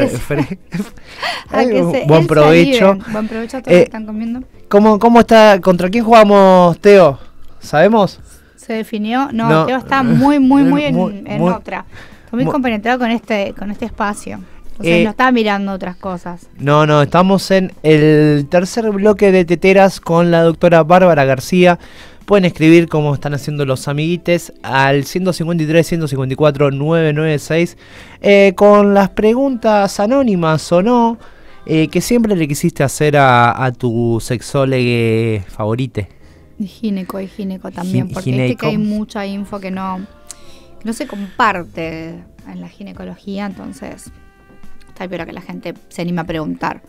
buen, provecho. buen provecho. todos eh, están comiendo. ¿cómo, ¿Cómo está? ¿Contra quién jugamos, Teo? ¿Sabemos? Se definió. No, Teo está muy, muy, muy en, otra. muy, con este, con este espacio. O sea, eh, no está mirando otras cosas. No, no, estamos en el tercer bloque de Teteras con la doctora Bárbara García. Pueden escribir como están haciendo los amiguites al 153 154 996 con las preguntas anónimas o no eh, que siempre le quisiste hacer a, a tu sexólogo favorite. Gineco y gineco también, porque que hay mucha info que no, no se comparte en la ginecología, entonces está peor que la gente se anime a preguntar.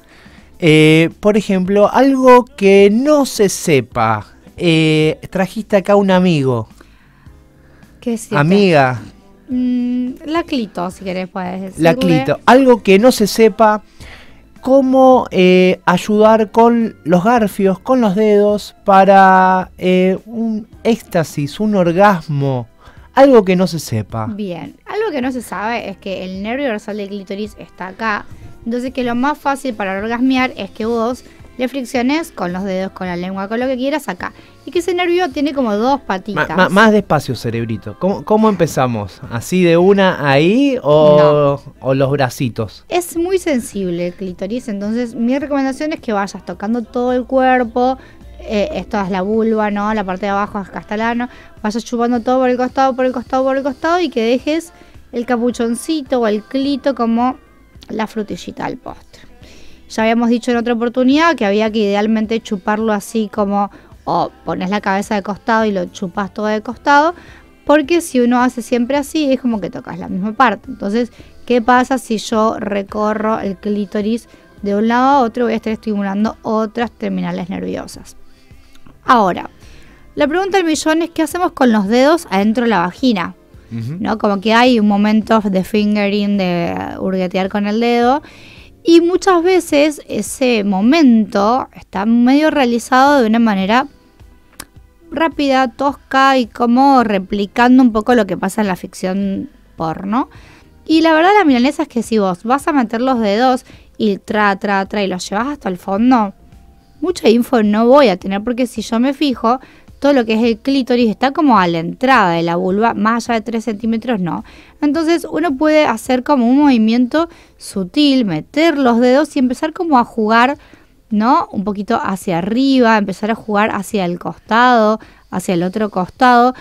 Eh, por ejemplo, algo que no se sepa eh, trajiste acá un amigo. ¿Qué es Amiga. Mm, la clito, si querés, puedes decir La clito. Algo que no se sepa, cómo eh, ayudar con los garfios, con los dedos, para eh, un éxtasis, un orgasmo. Algo que no se sepa. Bien, algo que no se sabe es que el nervio dorsal del clitoris está acá. Entonces que lo más fácil para orgasmear es que vos le fricciones con los dedos, con la lengua, con lo que quieras acá. Y que ese nervio tiene como dos patitas. más despacio, cerebrito. ¿Cómo, empezamos? ¿Así de una ahí o, los bracitos? Es muy sensible el clitoris, entonces mi recomendación es que vayas tocando todo el cuerpo. Eh, esto es la vulva, ¿no? La parte de abajo es castalano. Vayas chupando todo por el costado, por el costado, por el costado y que dejes el capuchoncito o el clito como la frutillita al postre. Ya habíamos dicho en otra oportunidad que había que idealmente chuparlo así como o pones la cabeza de costado y lo chupas todo de costado, porque si uno hace siempre así es como que tocas la misma parte. Entonces, ¿qué pasa si yo recorro el clítoris de un lado a otro? Voy a estar estimulando otras terminales nerviosas. Ahora, la pregunta del millón es qué hacemos con los dedos adentro de la vagina. ¿No? Como que hay un momento de fingering, de hurguetear con el dedo, y muchas veces ese momento está medio realizado de una manera rápida, tosca y como replicando un poco lo que pasa en la ficción porno. Y la verdad la milanesa es que si vos vas a meter los dedos y tra, tra, tra y los llevas hasta el fondo, mucha info no voy a tener porque si yo me fijo, todo lo que es el clítoris está como a la entrada de la vulva, más allá de 3 centímetros no. Entonces uno puede hacer como un movimiento sutil, meter los dedos y empezar como a jugar, ¿no? Un poquito hacia arriba, empezar a jugar hacia el costado, hacia el otro costado,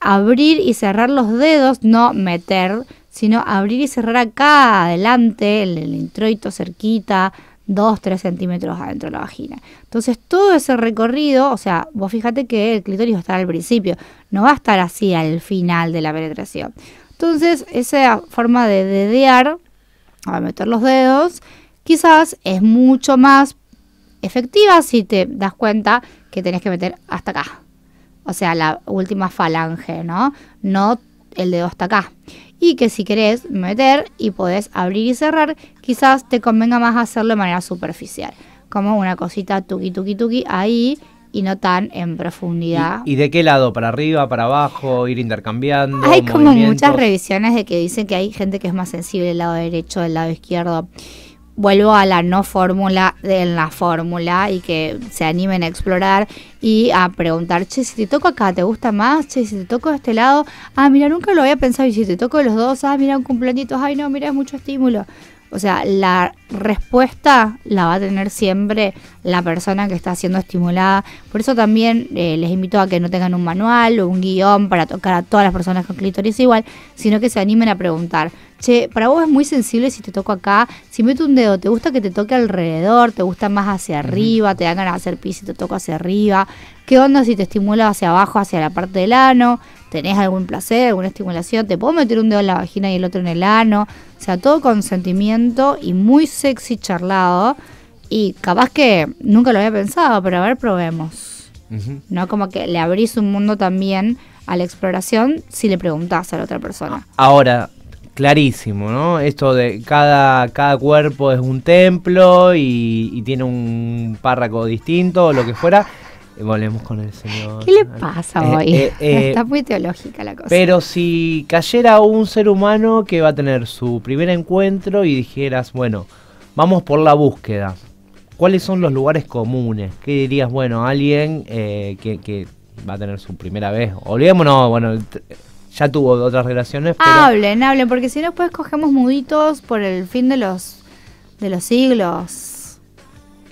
abrir y cerrar los dedos, no meter, sino abrir y cerrar acá, adelante, el introito cerquita, 2-3 centímetros adentro de la vagina. Entonces todo ese recorrido, o sea, vos fíjate que el clítoris va a estar al principio, no va a estar así al final de la penetración. Entonces esa forma de dedear, a meter los dedos, quizás es mucho más efectiva si te das cuenta que tenés que meter hasta acá. O sea, la última falange, ¿no? No el dedo hasta acá y que si querés meter y podés abrir y cerrar, quizás te convenga más hacerlo de manera superficial, como una cosita tuki tuki tuki ahí y no tan en profundidad. ¿Y, de qué lado? ¿Para arriba, para abajo? ¿Ir intercambiando? Hay como muchas revisiones de que dicen que hay gente que es más sensible el lado derecho, del lado izquierdo vuelvo a la no fórmula de la fórmula y que se animen a explorar y a preguntar, che, si te toco acá, ¿te gusta más? Che, si te toco de este lado, ah, mira, nunca lo había pensado y si te toco de los dos, ah, mira, un cumpleaños, ay, no, mira, es mucho estímulo. O sea, la respuesta la va a tener siempre la persona que está siendo estimulada. Por eso también eh, les invito a que no tengan un manual o un guión para tocar a todas las personas con clítoris igual, sino que se animen a preguntar. Che, para vos es muy sensible si te toco acá, si meto un dedo, ¿te gusta que te toque alrededor? ¿Te gusta más hacia arriba? ¿Te dan ganas de hacer pis si te toco hacia arriba? ¿Qué onda si te estimula hacia abajo, hacia la parte del ano? ¿Tenés algún placer, alguna estimulación? ¿Te puedo meter un dedo en la vagina y el otro en el ano? O sea, todo con sentimiento y muy sexy charlado. Y capaz que nunca lo había pensado, pero a ver, probemos. ¿No? Como que le abrís un mundo también a la exploración si le preguntás a la otra persona. Ahora, clarísimo, ¿no? Esto de cada, cada cuerpo es un templo y, y tiene un párrafo distinto o lo que fuera. Eh, volvemos con el Señor. ¿Qué le pasa eh, hoy? Eh, Está muy teológica la cosa. Pero si cayera un ser humano que va a tener su primer encuentro y dijeras, bueno, vamos por la búsqueda. ¿Cuáles son los lugares comunes? ¿Qué dirías, bueno, alguien que, va a tener su primera vez? Olvidémonos, bueno, ya tuvo otras relaciones. Hablen, hablen, porque si no, después cogemos muditos por el fin de los, de los siglos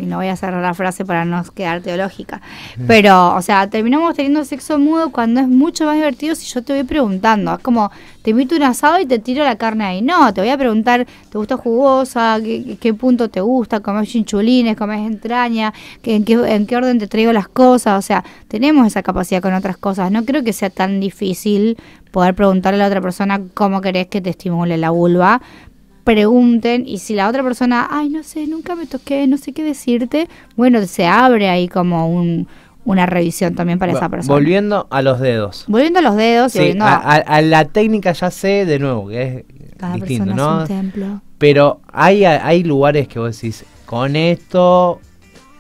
y no voy a cerrar la frase para no quedar teológica, pero, o sea, terminamos teniendo sexo mudo cuando es mucho más divertido si yo te voy preguntando. Es como, te invito un asado y te tiro la carne ahí. No, te voy a preguntar, ¿te gusta jugosa? ¿Qué, punto te gusta? ¿Comes chinchulines? ¿Comes entraña? ¿En qué, ¿En qué orden te traigo las cosas? O sea, tenemos esa capacidad con otras cosas. No creo que sea tan difícil poder preguntarle a la otra persona cómo querés que te estimule la vulva, pregunten y si la otra persona, ay, no sé, nunca me toqué, no sé qué decirte, bueno, se abre ahí como una revisión también para esa persona. Volviendo a los dedos. Volviendo a los dedos a, la técnica ya sé de nuevo que es Cada distinto, ¿no? Es un templo. Pero hay, hay lugares que vos decís, con esto,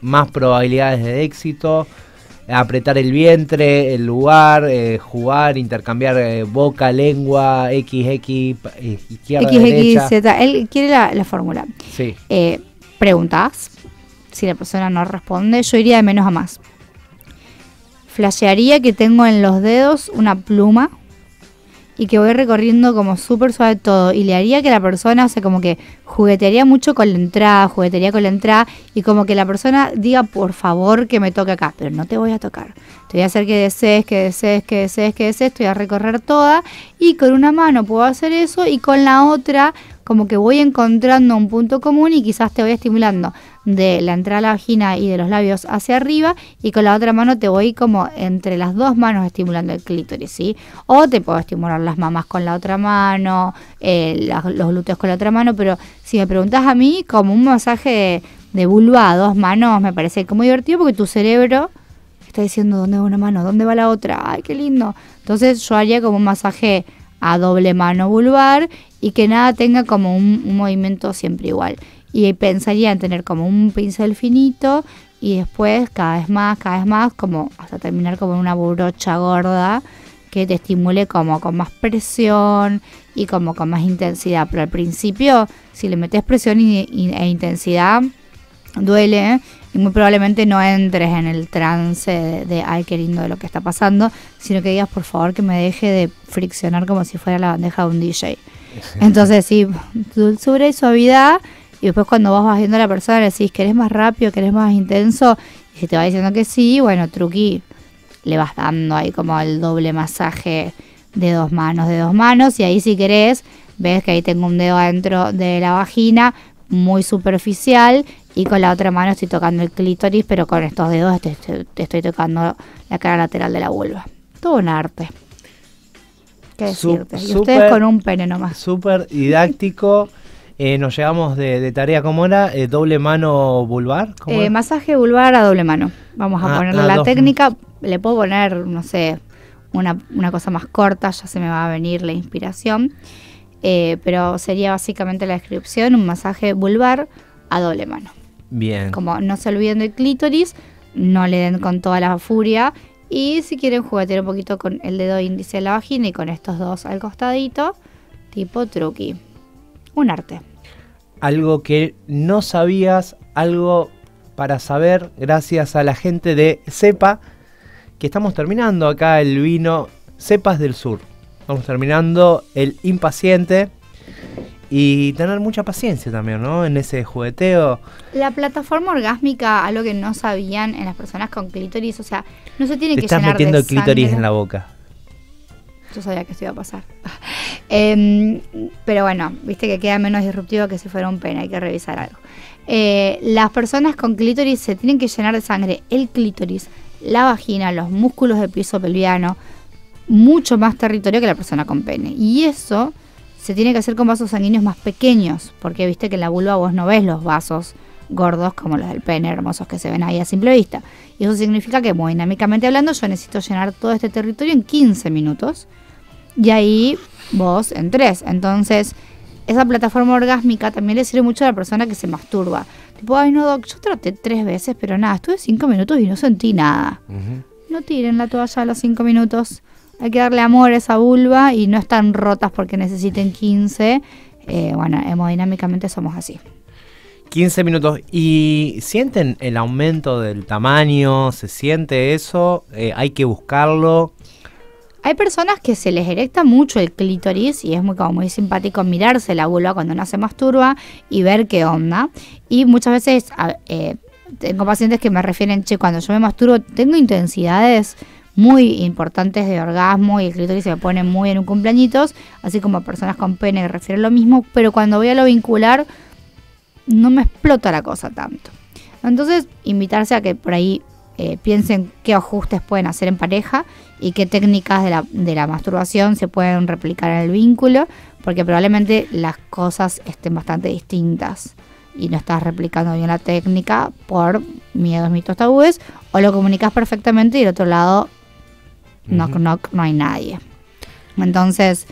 más probabilidades de éxito, apretar el vientre, el lugar, eh, jugar, intercambiar eh, boca, lengua, x, eh, izquierda, derecha. Él quiere la, fórmula. Sí. Eh, preguntas. Si la persona no responde, yo iría de menos a más. Flashearía que tengo en los dedos una pluma y que voy recorriendo como súper suave todo. Y le haría que la persona, o sea, como que juguetearía mucho con la entrada, juguetearía con la entrada y como que la persona diga, por favor, que me toque acá, pero no te voy a tocar. Te voy a hacer que desees, que desees, que desees, que desees, te voy a recorrer toda y con una mano puedo hacer eso y con la otra como que voy encontrando un punto común y quizás te voy estimulando de la entrada de la vagina y de los labios hacia arriba y con la otra mano te voy como entre las dos manos estimulando el clítoris, ¿sí? O te puedo estimular las mamas con la otra mano, eh, los glúteos con la otra mano, pero si me preguntas a mí, como un masaje de, vulva a dos manos me parece como divertido porque tu cerebro está diciendo dónde va una mano, dónde va la otra, ay, qué lindo. Entonces yo haría como un masaje a doble mano vulvar y que nada tenga como un movimiento siempre igual y pensaría en tener como un pincel finito y después cada vez más, cada vez más, como hasta terminar como una brocha gorda que te estimule como con más presión y como con más intensidad. Pero al principio, si le metes presión e intensidad, duele ¿eh? y muy probablemente no entres en el trance de, de, ay qué lindo de lo que está pasando, sino que digas por favor que me deje de friccionar como si fuera la bandeja de un DJ. Entonces sí, dulzura y suavidad y después cuando vos vas viendo a la persona le decís, ¿querés más rápido? ¿Querés más intenso? Y si te va diciendo que sí, bueno, truqui, le vas dando ahí como el doble masaje de dos manos, de dos manos. Y ahí si querés, ves que ahí tengo un dedo adentro de la vagina, muy superficial. Y con la otra mano estoy tocando el clítoris, pero con estos dedos te, estoy tocando la cara lateral de la vulva. Todo un arte. ¿Qué decirte? y ustedes con un pene nomás. Súper didáctico. Eh, nos llevamos de, tarea, como era? Eh, ¿Doble mano vulvar? Eh, masaje vulvar a doble mano. Vamos a ah, ponerle la técnica. Le puedo poner, no sé, una, una, cosa más corta, ya se me va a venir la inspiración. pero sería básicamente la descripción, un masaje vulvar a doble mano. Bien. Como no se olviden del clítoris, no le den con toda la furia. Y si quieren juguetear un poquito con el dedo índice de la vagina y con estos dos al costadito, tipo truqui. Un arte algo que no sabías, algo para saber gracias a la gente de Cepa, que estamos terminando acá el vino Cepas del Sur. Estamos terminando el impaciente y tener mucha paciencia también, ¿no? En ese jugueteo. La plataforma orgásmica, algo que no sabían en las personas con clítoris, o sea, no se tiene Te que estás metiendo de clítoris en la boca. Yo sabía que esto iba a pasar. Em, pero bueno, viste que queda menos disruptivo que si fuera un pene, hay que revisar algo. Eh, las personas con clítoris se tienen que llenar de sangre el clítoris, la vagina, los músculos del piso pelviano, mucho más territorio que la persona con pene. Y eso se tiene que hacer con vasos sanguíneos más pequeños, porque viste que en la vulva vos no ves los vasos gordos como los del pene hermosos que se ven ahí a simple vista. Y eso significa que, muy dinámicamente hablando, yo necesito llenar todo este territorio en 15 minutos y ahí vos en 3. Entonces, esa plataforma orgásmica también le sirve mucho a la persona que se masturba. Tipo, ay, no, doc, yo traté tres veces, pero nada, estuve 5 minutos y no sentí nada. No tiren la toalla a los cinco minutos. Hay que darle amor a esa vulva y no están rotas porque necesiten 15. Eh, bueno, hemodinámicamente somos así. 15 minutos. ¿Y sienten el aumento del tamaño? ¿Se siente eso? Eh, ¿Hay que buscarlo? Hay personas que se les erecta mucho el clítoris y es muy, como muy simpático mirarse la vulva cuando no se masturba y ver qué onda. Y muchas veces eh, tengo pacientes que me refieren, che, cuando yo me masturbo tengo intensidades muy importantes de orgasmo y el clítoris se me pone muy en un cumpleañitos, así como personas con pene que refieren lo mismo, pero cuando voy a lo vincular no me explota la cosa tanto. Entonces, invitarse a que por ahí eh, piensen qué ajustes pueden hacer en pareja y qué técnicas de la, masturbación se pueden replicar en el vínculo, porque probablemente las cosas estén bastante distintas y no estás replicando bien la técnica por miedos, mitos, tabúes, o lo comunicas perfectamente y del otro lado, no no knock, knock, no hay nadie. Entonces,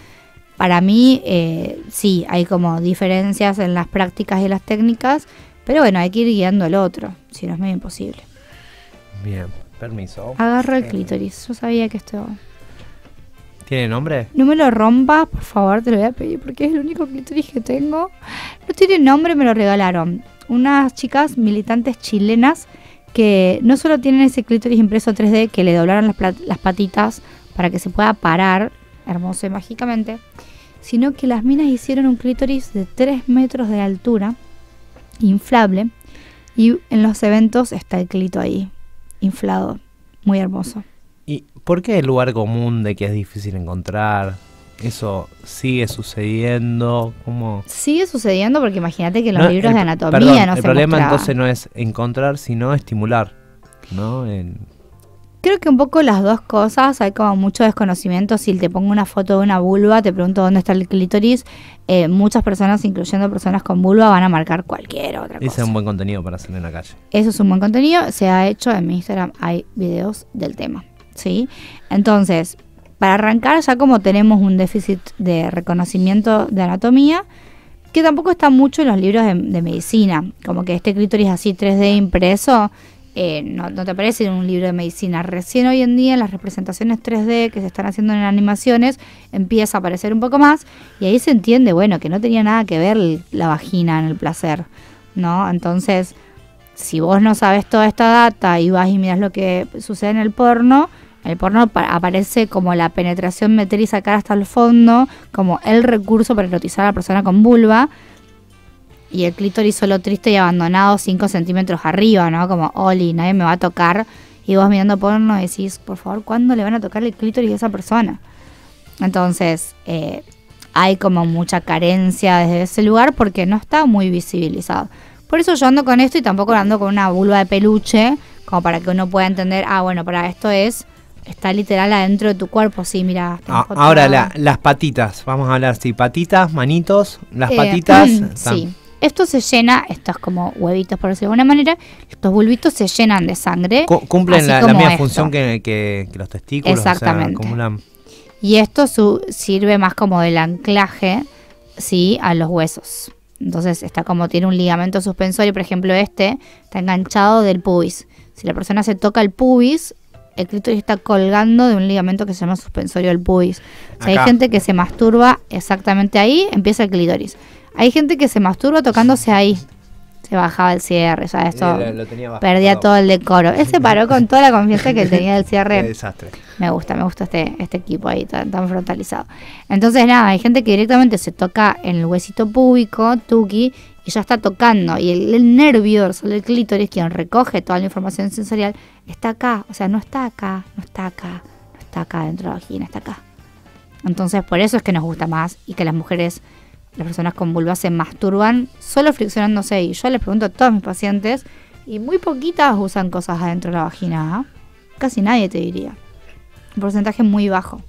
para mí, eh, sí, hay como diferencias en las prácticas y las técnicas, pero bueno, hay que ir guiando al otro, si no es medio imposible. Bien, permiso. Agarro el eh, clítoris, yo sabía que esto... ¿Tiene nombre? No me lo rompas, por favor, te lo voy a pedir porque es el único clítoris que tengo. No tiene nombre, me lo regalaron. Unas chicas militantes chilenas que no solo tienen ese clítoris impreso 3D que le doblaron las patitas para que se pueda parar, hermoso y mágicamente, sino que las minas hicieron un clítoris de 3 metros de altura, inflable, y en los eventos está el clito ahí, inflado, muy hermoso. ¿Y por qué el lugar común de que es difícil encontrar? ¿Eso sigue sucediendo? ¿Cómo? Sigue sucediendo porque imagínate que en los libros de anatomía no se no El problema entonces no es encontrar, sino estimular. ¿no? En, Creo que un poco las dos cosas, hay como mucho desconocimiento. Si te pongo una foto de una vulva, te pregunto dónde está el clítoris, eh, muchas personas, incluyendo personas con vulva, van a marcar cualquier otra cosa. Ese es un buen contenido para hacer en la calle. Eso es un buen contenido, se ha hecho en mi Instagram, hay videos del tema, ¿sí? Entonces, para arrancar, ya como tenemos un déficit de reconocimiento de anatomía, que tampoco está mucho en los libros de, de medicina, como que este clítoris así 3D impreso eh, no, te aparece en un libro de medicina. Recién hoy en día en las representaciones 3D que se están haciendo en animaciones empieza a aparecer un poco más y ahí se entiende, bueno, que no tenía nada que ver la vagina en el placer, ¿no? Entonces, si vos no sabes toda esta data y vas y miras lo que sucede en el porno, el porno aparece como la penetración meter y sacar hasta el fondo, como el recurso para erotizar a la persona con vulva, y el clítoris solo triste y abandonado 5 centímetros arriba, ¿no? Como, Oli, nadie me va a tocar. Y vos mirando porno decís, por favor, ¿cuándo le van a tocar el clítoris a esa persona? Entonces, eh, hay como mucha carencia desde ese lugar porque no está muy visibilizado. Por eso yo ando con esto y tampoco ando con una vulva de peluche, como para que uno pueda entender, ah, bueno, para esto es, está literal adentro de tu cuerpo, sí, mira. Ah, ahora las patitas, vamos a hablar, sí, patitas, manitos, las eh, patitas. sí. Esto se llena, estos como huevitos, por decirlo de alguna manera, estos bulbitos se llenan de sangre. cumplen la, misma función que, los testículos. Exactamente. Y esto sirve más como del anclaje, ¿sí? A los huesos. Entonces está como tiene un ligamento suspensorio, por ejemplo este, está enganchado del pubis. Si la persona se toca el pubis, el clítoris está colgando de un ligamento que se llama suspensorio del pubis. hay gente que se masturba exactamente ahí, empieza el clítoris. Hay gente que se masturba tocándose ahí. Se bajaba el cierre, o sea, esto. perdía todo el decoro. Él se paró con toda la confianza que tenía del cierre. Qué desastre. Me gusta, me gusta este, este equipo ahí tan, frontalizado. Entonces, nada, hay gente que directamente se toca en el huesito público, tuki, y ya está tocando. Y el, el nervio dorsal del clítoris, quien recoge toda la información sensorial, está acá. O sea, no está acá, no está acá, no está acá dentro de la vagina, está acá. Entonces, por eso es que nos gusta más y que las mujeres las personas con vulva se masturban solo friccionándose y yo les pregunto a todos mis pacientes y muy poquitas usan cosas adentro de la vagina. ¿ah? Casi nadie te diría. Un porcentaje muy bajo.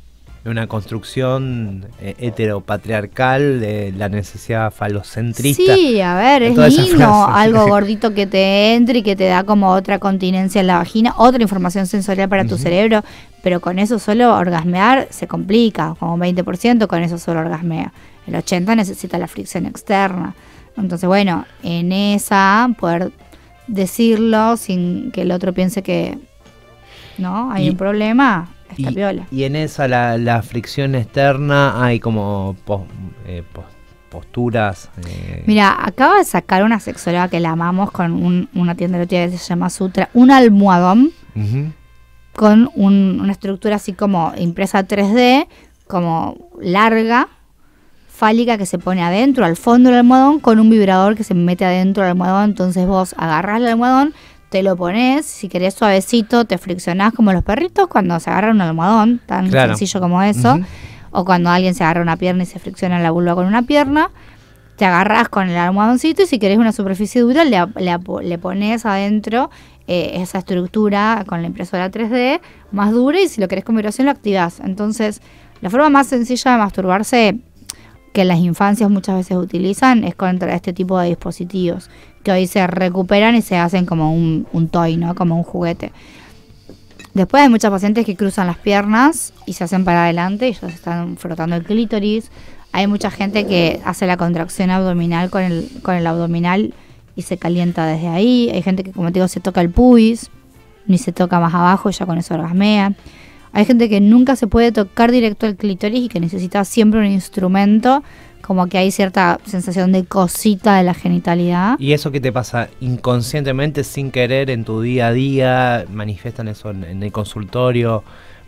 Una construcción eh, heteropatriarcal de la necesidad falocentrista. Sí, a ver, es lindo algo gordito que te entre y que te da como otra continencia en la vagina, otra información sensorial para tu cerebro, pero con eso solo orgasmear se complica, como 20% con eso solo orgasmea. El 80 necesita la fricción externa. Entonces, bueno, en esa poder decirlo sin que el otro piense que no hay un problema, está y, Y en esa la, la fricción externa hay como eh, posturas. Eh, Mira, acaba de sacar una sexóloga que la amamos con un, una tienda que se llama Sutra, un almohadón con una estructura así como impresa 3D, como larga, fálica que se pone adentro, al fondo del almohadón, con un vibrador que se mete adentro del almohadón. Entonces vos agarras el almohadón, te lo pones, si querés suavecito, te friccionás como los perritos cuando se agarra un almohadón, tan sencillo como eso. O cuando alguien se agarra una pierna y se fricciona la vulva con una pierna, te agarras con el almohadoncito y si querés una superficie dura, le, pones adentro eh, esa estructura con la impresora 3D más dura y si lo querés con vibración lo activás. Entonces, la forma más sencilla de masturbarse que las infancias muchas veces utilizan es contra este tipo de dispositivos, que hoy se recuperan y se hacen como un, un toy, ¿no? Como un juguete. Después hay muchas pacientes que cruzan las piernas y se hacen para adelante y ellos están frotando el clítoris. Hay mucha gente que hace la contracción abdominal con el, con el abdominal y se calienta desde ahí. Hay gente que, como te digo, se toca el pubis, ni se toca más abajo, ya con eso orgasmea. Hay gente que nunca se puede tocar directo el clítoris y que necesita siempre un instrumento, como que hay cierta sensación de cosita de la genitalidad. ¿Y eso que te pasa? ¿Inconscientemente, sin querer, en tu día a día, manifiestan eso en, el consultorio?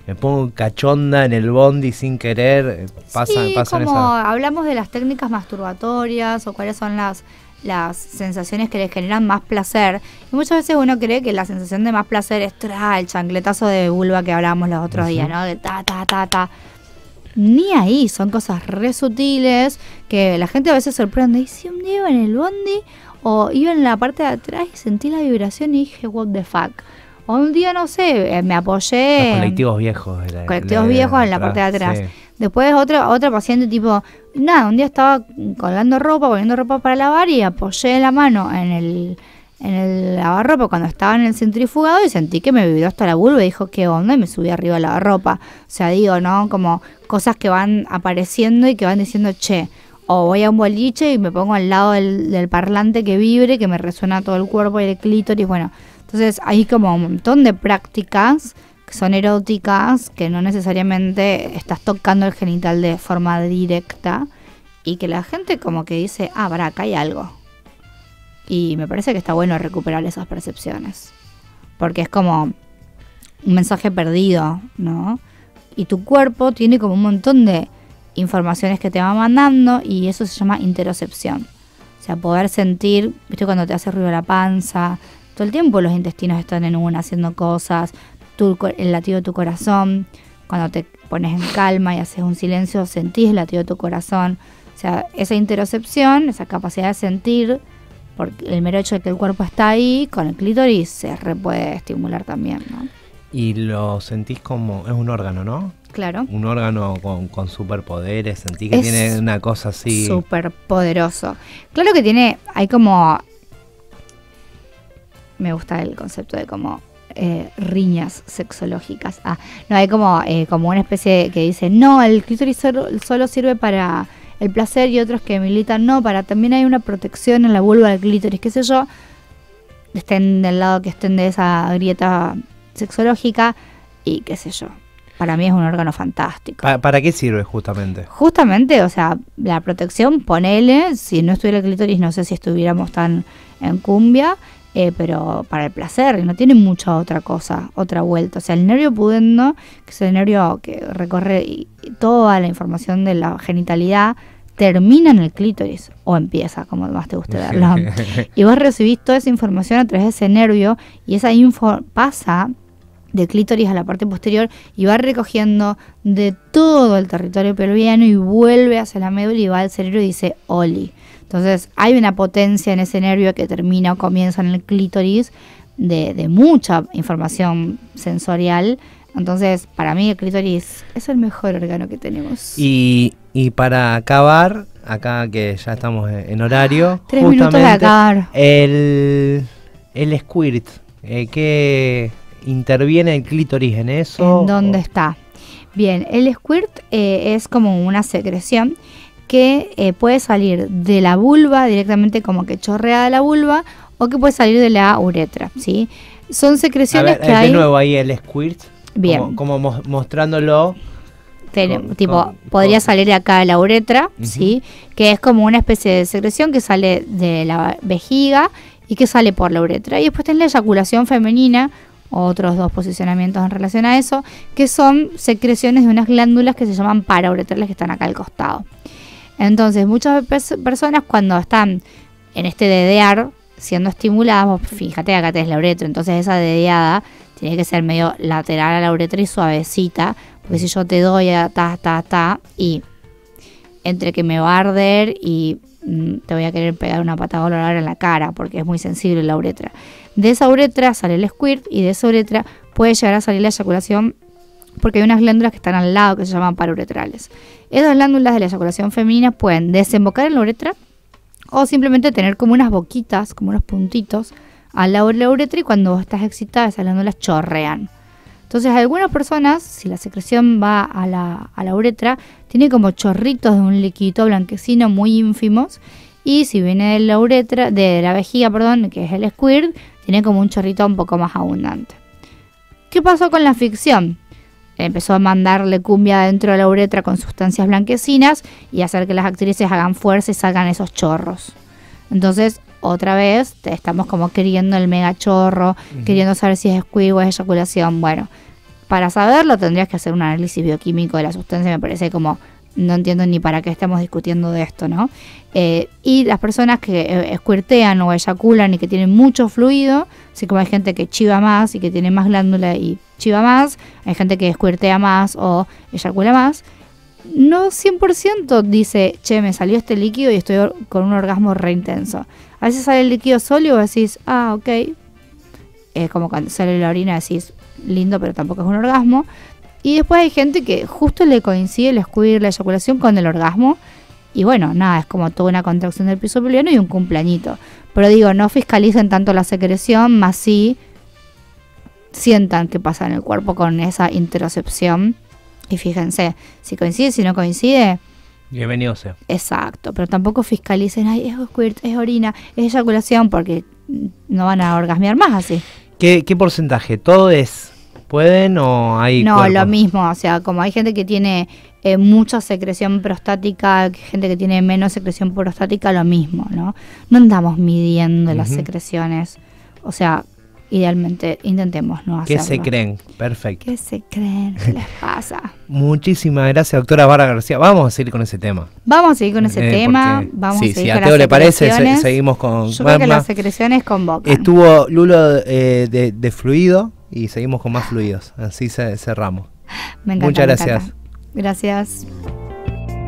me pongo cachonda en el bondi sin querer, pasan, sí, hablamos de las técnicas masturbatorias o cuáles son las las sensaciones que les generan más placer. Y muchas veces uno cree que la sensación de más placer es el chancletazo de vulva que hablábamos los otros días, ¿no? De ta, ta, ta, ta. Ni ahí, son cosas re sutiles que la gente a veces sorprende. Y si un día iba en el bondi o iba en la parte de atrás y sentí la vibración y dije, what the fuck. O un día, no sé, eh, me apoyé. Los colectivos viejos. colectivos viejos en la parte de atrás. Después otra, otra paciente tipo, nada, un día estaba colgando ropa, poniendo ropa para lavar y apoyé la mano en el, en el lavarropa cuando estaba en el centrifugado y sentí que me vibró hasta la vulva y dijo, qué onda, y me subí arriba al lavarropa. O sea, digo, ¿no? Como cosas que van apareciendo y que van diciendo, che, o voy a un boliche y me pongo al lado del, del parlante que vibre, que me resuena todo el cuerpo y el clítoris, bueno. Entonces hay como un montón de prácticas son eróticas, que no necesariamente estás tocando el genital de forma directa y que la gente como que dice, ah, para, acá hay algo. Y me parece que está bueno recuperar esas percepciones, porque es como un mensaje perdido, ¿no? Y tu cuerpo tiene como un montón de informaciones que te va mandando y eso se llama interocepción. O sea, poder sentir, viste, cuando te hace ruido la panza, todo el tiempo los intestinos están en una haciendo cosas, el latido de tu corazón, cuando te pones en calma y haces un silencio, sentís el latido de tu corazón. O sea, esa interocepción, esa capacidad de sentir, porque el mero hecho de que el cuerpo está ahí, con el clítoris se puede estimular también, Y lo sentís como, es un órgano, ¿no? Claro. Un órgano con, superpoderes, sentí que tiene una cosa así. Súper poderoso. Claro que tiene, hay como... Me gusta el concepto de como eh, riñas sexológicas. Ah, no, hay como, eh, como una especie que dice, no, el clítoris solo, sirve para el placer y otros que militan no, para también hay una protección en la vulva del clítoris, qué sé yo, estén del lado que estén de esa grieta sexológica y qué sé yo. Para mí es un órgano fantástico. para qué sirve justamente? Justamente, o sea, la protección, ponele, si no estuviera el clítoris, no sé si estuviéramos tan en cumbia, eh, pero para el placer, no tiene mucha otra cosa, otra vuelta. O sea, el nervio pudendo, que es el nervio que recorre toda la información de la genitalidad, termina en el clítoris o empieza, como más te guste verlo. y vos recibís toda esa información a través de ese nervio y esa info pasa de clítoris a la parte posterior y va recogiendo de todo el territorio pelviano y vuelve hacia la médula y va al cerebro y dice, Oli, entonces hay una potencia en ese nervio que termina o comienza en el clítoris de, mucha información sensorial. Entonces, para mí el clítoris es el mejor órgano que tenemos. Y, para acabar, acá que ya estamos en horario. tres minutos de acabar. El, el squirt, eh, ¿qué interviene el clítoris en eso? ¿En dónde está? Bien, el squirt eh, es como una secreción que eh, puede salir de la vulva directamente como que chorreada la vulva o que puede salir de la uretra, ¿sí? Son secreciones que eh, de hay... De nuevo ahí el squirt, Bien. como, mostrándolo... tipo, podría salir de acá de la uretra, ¿sí? Que es como una especie de secreción que sale de la vejiga y que sale por la uretra. Y después tenés la eyaculación femenina, otros dos posicionamientos en relación a eso, que son secreciones de unas glándulas que se llaman parauretrales que están acá al costado. Entonces, muchas personas cuando están en este dedear, siendo estimuladas, fíjate, acá tenés la uretra, entonces esa dedeada tiene que ser medio lateral a la uretra y suavecita, porque si yo te doy a ta, ta, ta, y entre que me va a arder y mm, te voy a querer pegar una patada dolorosa en la cara, porque es muy sensible la uretra. De esa uretra sale el squirt y de esa uretra puede llegar a salir la eyaculación porque hay unas glándulas que están al lado que se llaman paruretrales. Esas glándulas de la eyaculación femenina pueden desembocar en la uretra o simplemente tener como unas boquitas, como unos puntitos al lado de la uretra y cuando estás excitada esas glándulas chorrean. Entonces algunas personas, si la secreción va a la, uretra, tiene como chorritos de un líquido blanquecino muy ínfimos y si viene de la uretra, de la vejiga, perdón, que es el squirt, tiene como un chorrito un poco más abundante. ¿Qué pasó con la ficción? empezó a mandarle cumbia dentro de la uretra con sustancias blanquecinas y hacer que las actrices hagan fuerza y sacan esos chorros. Entonces, otra vez, estamos como queriendo el mega chorro, queriendo saber si es squig o es eyaculación. Bueno, para saberlo tendrías que hacer un análisis bioquímico de la sustancia, me parece como no entiendo ni para qué estamos discutiendo de esto, ¿no? Eh, y las personas que escuertean eh, o eyaculan y que tienen mucho fluido, así como hay gente que chiva más y que tiene más glándula y chiva más, hay gente que escuertea más o eyacula más, no 100% dice, che, me salió este líquido y estoy con un orgasmo re A veces sale el líquido sólido y decís, ah, ok. Es como cuando sale la orina decís, lindo, pero tampoco es un orgasmo. Y después hay gente que justo le coincide el squirt la eyaculación con el orgasmo. Y bueno, nada, es como toda una contracción del piso pelviano y un cumpleañito. Pero digo, no fiscalicen tanto la secreción, más sí sientan qué pasa en el cuerpo con esa interocepción. Y fíjense, si coincide, si no coincide. Bienvenido sea. Exacto, pero tampoco fiscalicen, ay, es squirt, es orina, es eyaculación, porque no van a orgasmear más así. qué porcentaje? ¿Todo es pueden o hay... No, lo mismo, o sea, como hay gente que tiene eh, mucha secreción prostática, gente que tiene menos secreción prostática, lo mismo, ¿no? No andamos midiendo las secreciones, o sea, idealmente intentemos no hacerlo. Que se creen, perfecto. qué se creen, ¿qué les pasa? Muchísimas gracias, doctora vara García. Vamos a seguir con ese tema. Vamos a seguir con eh, ese tema. Vamos sí, a seguir si a Teo le parece, seguimos con. Yo que las secreciones Boca. Estuvo Lulo eh, de, fluido y seguimos con más fluidos. Así cerramos. Me encanta, Muchas gracias. Gracias.